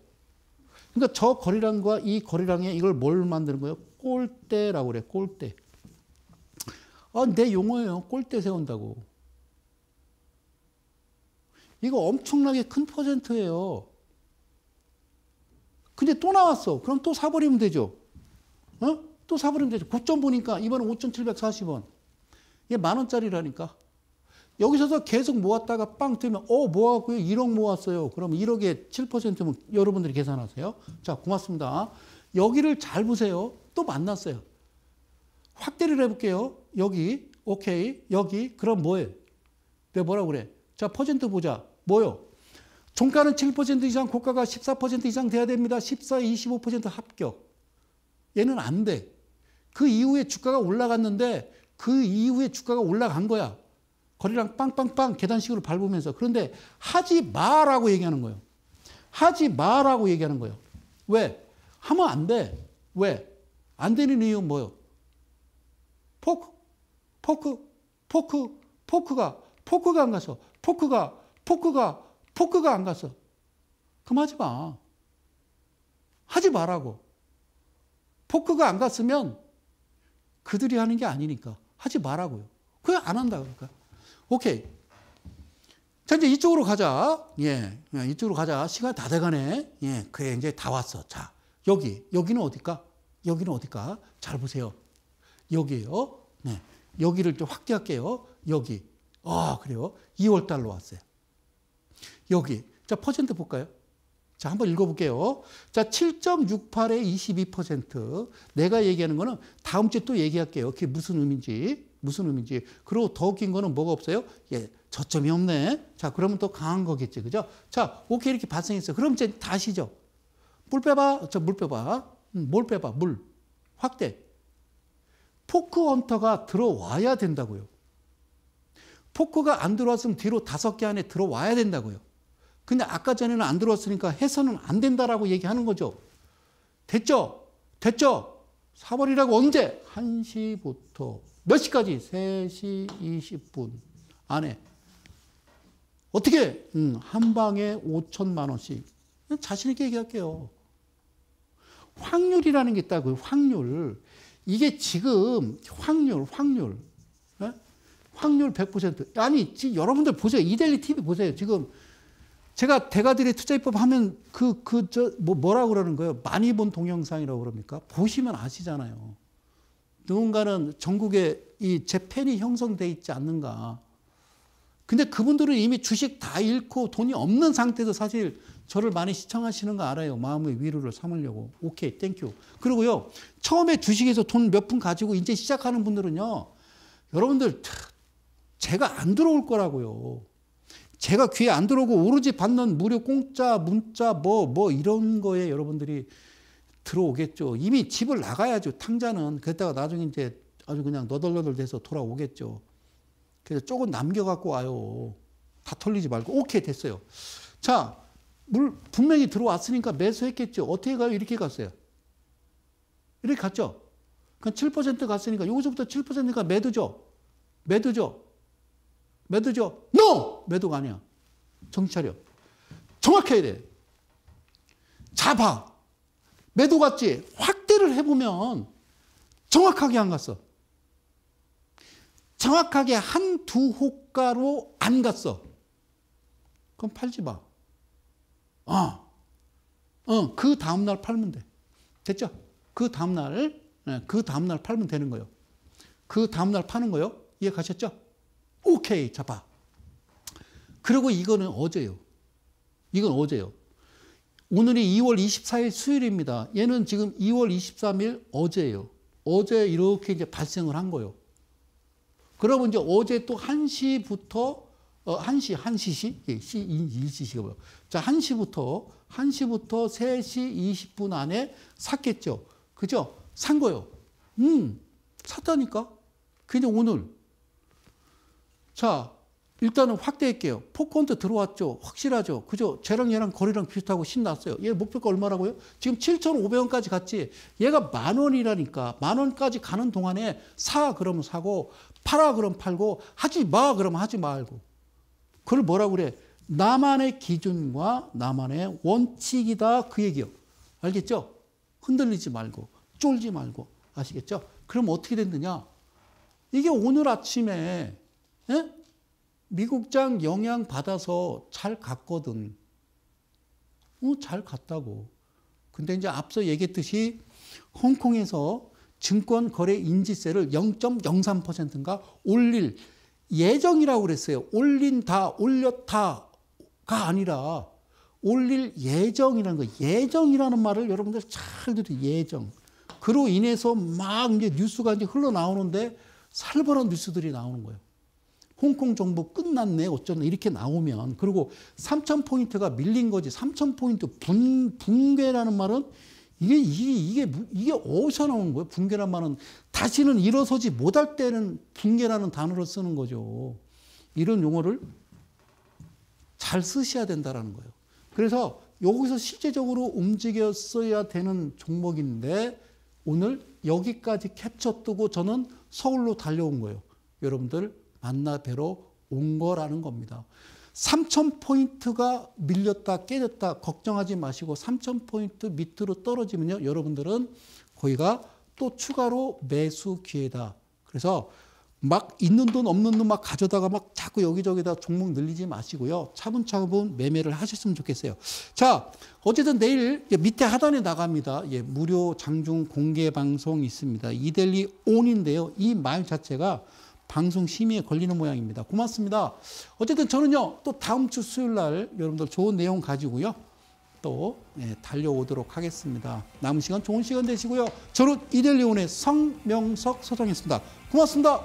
그러니까 저 거리량과 이 거리량에 이걸 뭘 만드는 거예요? 꼴대라고 그래. 꼴대. 아, 내 용어예요. 꼴대 세운다고. 이거 엄청나게 큰 퍼센트예요. 근데 또 나왔어. 그럼 또 사버리면 되죠. 어? 또 사버리면 되죠. 고점 보니까 이번엔 5,740원. 이게 만 원짜리라니까. 여기서도 계속 모았다가 빵 뜨면 어 모았고요. 1억 모았어요. 그럼 1억에 7%면 여러분들이 계산하세요. 자 고맙습니다. 여기를 잘 보세요. 또 만났어요. 확대를 해볼게요. 여기, 오케이, 여기, 그럼 뭐예요? 내가 뭐라고 그래? 자, 퍼센트 보자. 뭐요? 종가는 7% 이상, 고가가 14% 이상 돼야 됩니다. 14, 25% 합격. 얘는 안 돼. 그 이후에 주가가 올라갔는데 그 이후에 주가가 올라간 거야. 거리랑 빵빵빵 계단식으로 밟으면서. 그런데 하지 마라고 얘기하는 거예요. 하지 마라고 얘기하는 거예요. 왜? 하면 안 돼. 왜? 안 되는 이유는 뭐예요? 포크, 포크, 포크, 포크가, 포크가 안 가서, 포크가, 포크가, 포크가 안 가서. 그만 하지 마. 하지 말라고. 포크가 안 갔으면 그들이 하는 게 아니니까. 하지 말라고요. 그게 안 한다 그러니까. 오케이. 자, 이제 이쪽으로 가자. 예, 예. 이쪽으로 가자. 시간 다 돼가네. 예. 그래, 이제 다 왔어. 자, 여기. 여기는 어딜까? 여기는 어딜까? 잘 보세요. 여기에요. 네. 여기를 좀 확대할게요. 여기. 아, 그래요. 2월 달로 왔어요. 여기. 자, 퍼센트 볼까요? 자, 한번 읽어볼게요. 자, 7.68에 22%. 내가 얘기하는 거는 다음 주에 또 얘기할게요. 그게 무슨 의미인지. 무슨 의미인지. 그리고 더 웃긴 거는 뭐가 없어요? 예, 저점이 없네. 자, 그러면 또 강한 거겠지. 그죠? 자, 오케이. 이렇게 발생했어. 요 그럼 이제 다시죠. 물 빼봐. 저 물 빼봐. 음, 뭘 빼봐. 물. 확대. 포크 헌터가 들어와야 된다고요. 포크가 안 들어왔으면 뒤로 다섯 개 안에 들어와야 된다고요. 근데 아까 전에는 안 들어왔으니까 해서는 안 된다라고 얘기하는 거죠. 됐죠? 됐죠? 사버리라고 언제? 1시부터 몇 시까지? 3시 20분 안에. 어떻게? 음, 한 방에 5천만 원씩. 자신있게 얘기할게요. 확률이라는 게 있다고요. 확률. 이게 지금 확률, 확률. 네? 확률 100%. 아니, 지금 여러분들 보세요. 이델리 TV 보세요. 지금 제가 대가들의 투자입법 하면 그, 그, 저, 뭐, 뭐라 그러는 거예요? 많이 본 동영상이라고 그럽니까? 보시면 아시잖아요. 누군가는 전국에 이재 팬이 형성돼 있지 않는가. 근데 그분들은 이미 주식 다 잃고 돈이 없는 상태에서 사실 저를 많이 시청하시는 거 알아요. 마음의 위로를 삼으려고. 오케이, 땡큐. 그리고요, 처음에 주식에서 돈 몇 푼 가지고 이제 시작하는 분들은요, 여러분들, 제가 안 들어올 거라고요. 제가 귀에 안 들어오고 오로지 받는 무료 공짜, 문자, 뭐, 뭐 이런 거에 여러분들이 들어오겠죠. 이미 집을 나가야죠. 탕자는. 그랬다가 나중에 이제 아주 그냥 너덜너덜 돼서 돌아오겠죠. 그래서 조금 남겨갖고 와요. 다 털리지 말고. 오케이, 됐어요. 자, 물 분명히 들어왔으니까 매수했겠죠. 어떻게 가요? 이렇게 갔어요. 이렇게 갔죠. 그럼 7% 갔으니까 여기서부터 7%니까 매도죠. 매도죠. 매도죠. NO! 매도가 아니야. 정신 차려. 정확해야 돼. 잡아. 매도 갔지 확대를 해보면 정확하게 안 갔어. 정확하게 한 두 호가로 안 갔어. 그럼 팔지 마. 어. 어, 그 다음날 팔면 돼. 됐죠? 그 다음날, 네, 그 다음날 팔면 되는 거요그 다음날 파는 거요. 이해 가셨죠? 오케이, 잡아. 그리고 이거는 어제요. 이건 어제요. 오늘이 2월 24일 수요일입니다. 얘는 지금 2월 23일 어제예요. 어제 이렇게 이제 발생을 한 거예요. 그러면 이제 어제 또 1시부터 어, 1시, 1시시? 예, 시, 1, 시시가 뭐야? 자, 1시부터, 1시부터 3시 20분 안에 샀겠죠. 그죠? 산 거요. 음, 샀다니까? 그냥 오늘. 자, 일단은 확대할게요. 포컨트 들어왔죠. 확실하죠. 그죠? 쟤랑 얘랑 거리랑 비슷하고 신났어요. 얘 목표가 얼마라고요? 지금 7,500원까지 갔지. 얘가 만 원이라니까. 만 원까지 가는 동안에 사 그러면 사고 팔아 그럼 팔고 하지 마 그러면 하지 말고. 그걸 뭐라 그래? 나만의 기준과 나만의 원칙이다 그 얘기요. 알겠죠? 흔들리지 말고 쫄지 말고 아시겠죠? 그럼 어떻게 됐느냐? 이게 오늘 아침에 예? 미국장 영향 받아서 잘 갔거든. 어, 잘 갔다고. 근데 이제 앞서 얘기했듯이 홍콩에서 증권 거래 인지세를 0.03%인가 올릴 예정이라고 그랬어요. 올린다, 올렸다가 아니라 올릴 예정이라는 거. 예정이라는 말을 여러분들 잘 들으세요. 예정. 그로 인해서 막 이제 뉴스가 이제 흘러나오는데 살벌한 뉴스들이 나오는 거예요. 홍콩 정부 끝났네 어쩌네 이렇게 나오면 그리고 3천 포인트가 밀린 거지 3천 포인트 분 붕괴라는 말은 이게 이게 이게 이게 어디서 나온 거예요? 붕괴란 말은 다시는 일어서지 못할 때는 붕괴라는 단어를 쓰는 거죠. 이런 용어를 잘 쓰셔야 된다라는 거예요. 그래서 여기서 실제적으로 움직였어야 되는 종목인데 오늘 여기까지 캡처 뜨고 저는 서울로 달려온 거예요. 여러분들 만나 배로온 거라는 겁니다. 3,000포인트가 밀렸다 깨졌다 걱정하지 마시고 3,000포인트 밑으로 떨어지면요. 여러분들은 거기가 또 추가로 매수 기회다. 그래서 막 있는 돈 없는 돈 막 가져다가 막 자꾸 여기저기다 종목 늘리지 마시고요. 차분차분 매매를 하셨으면 좋겠어요. 자, 어쨌든 내일 밑에 하단에 나갑니다. 예, 무료 장중 공개 방송 있습니다. 이델리 온인데요. 이 말 자체가 방송 심의에 걸리는 모양입니다. 고맙습니다. 어쨌든 저는요, 또 다음 주 수요일 날 여러분들 좋은 내용 가지고요. 또 예, 달려오도록 하겠습니다. 남은 시간 좋은 시간 되시고요. 저는 이델리온의 성명석 소장이었습니다. 고맙습니다.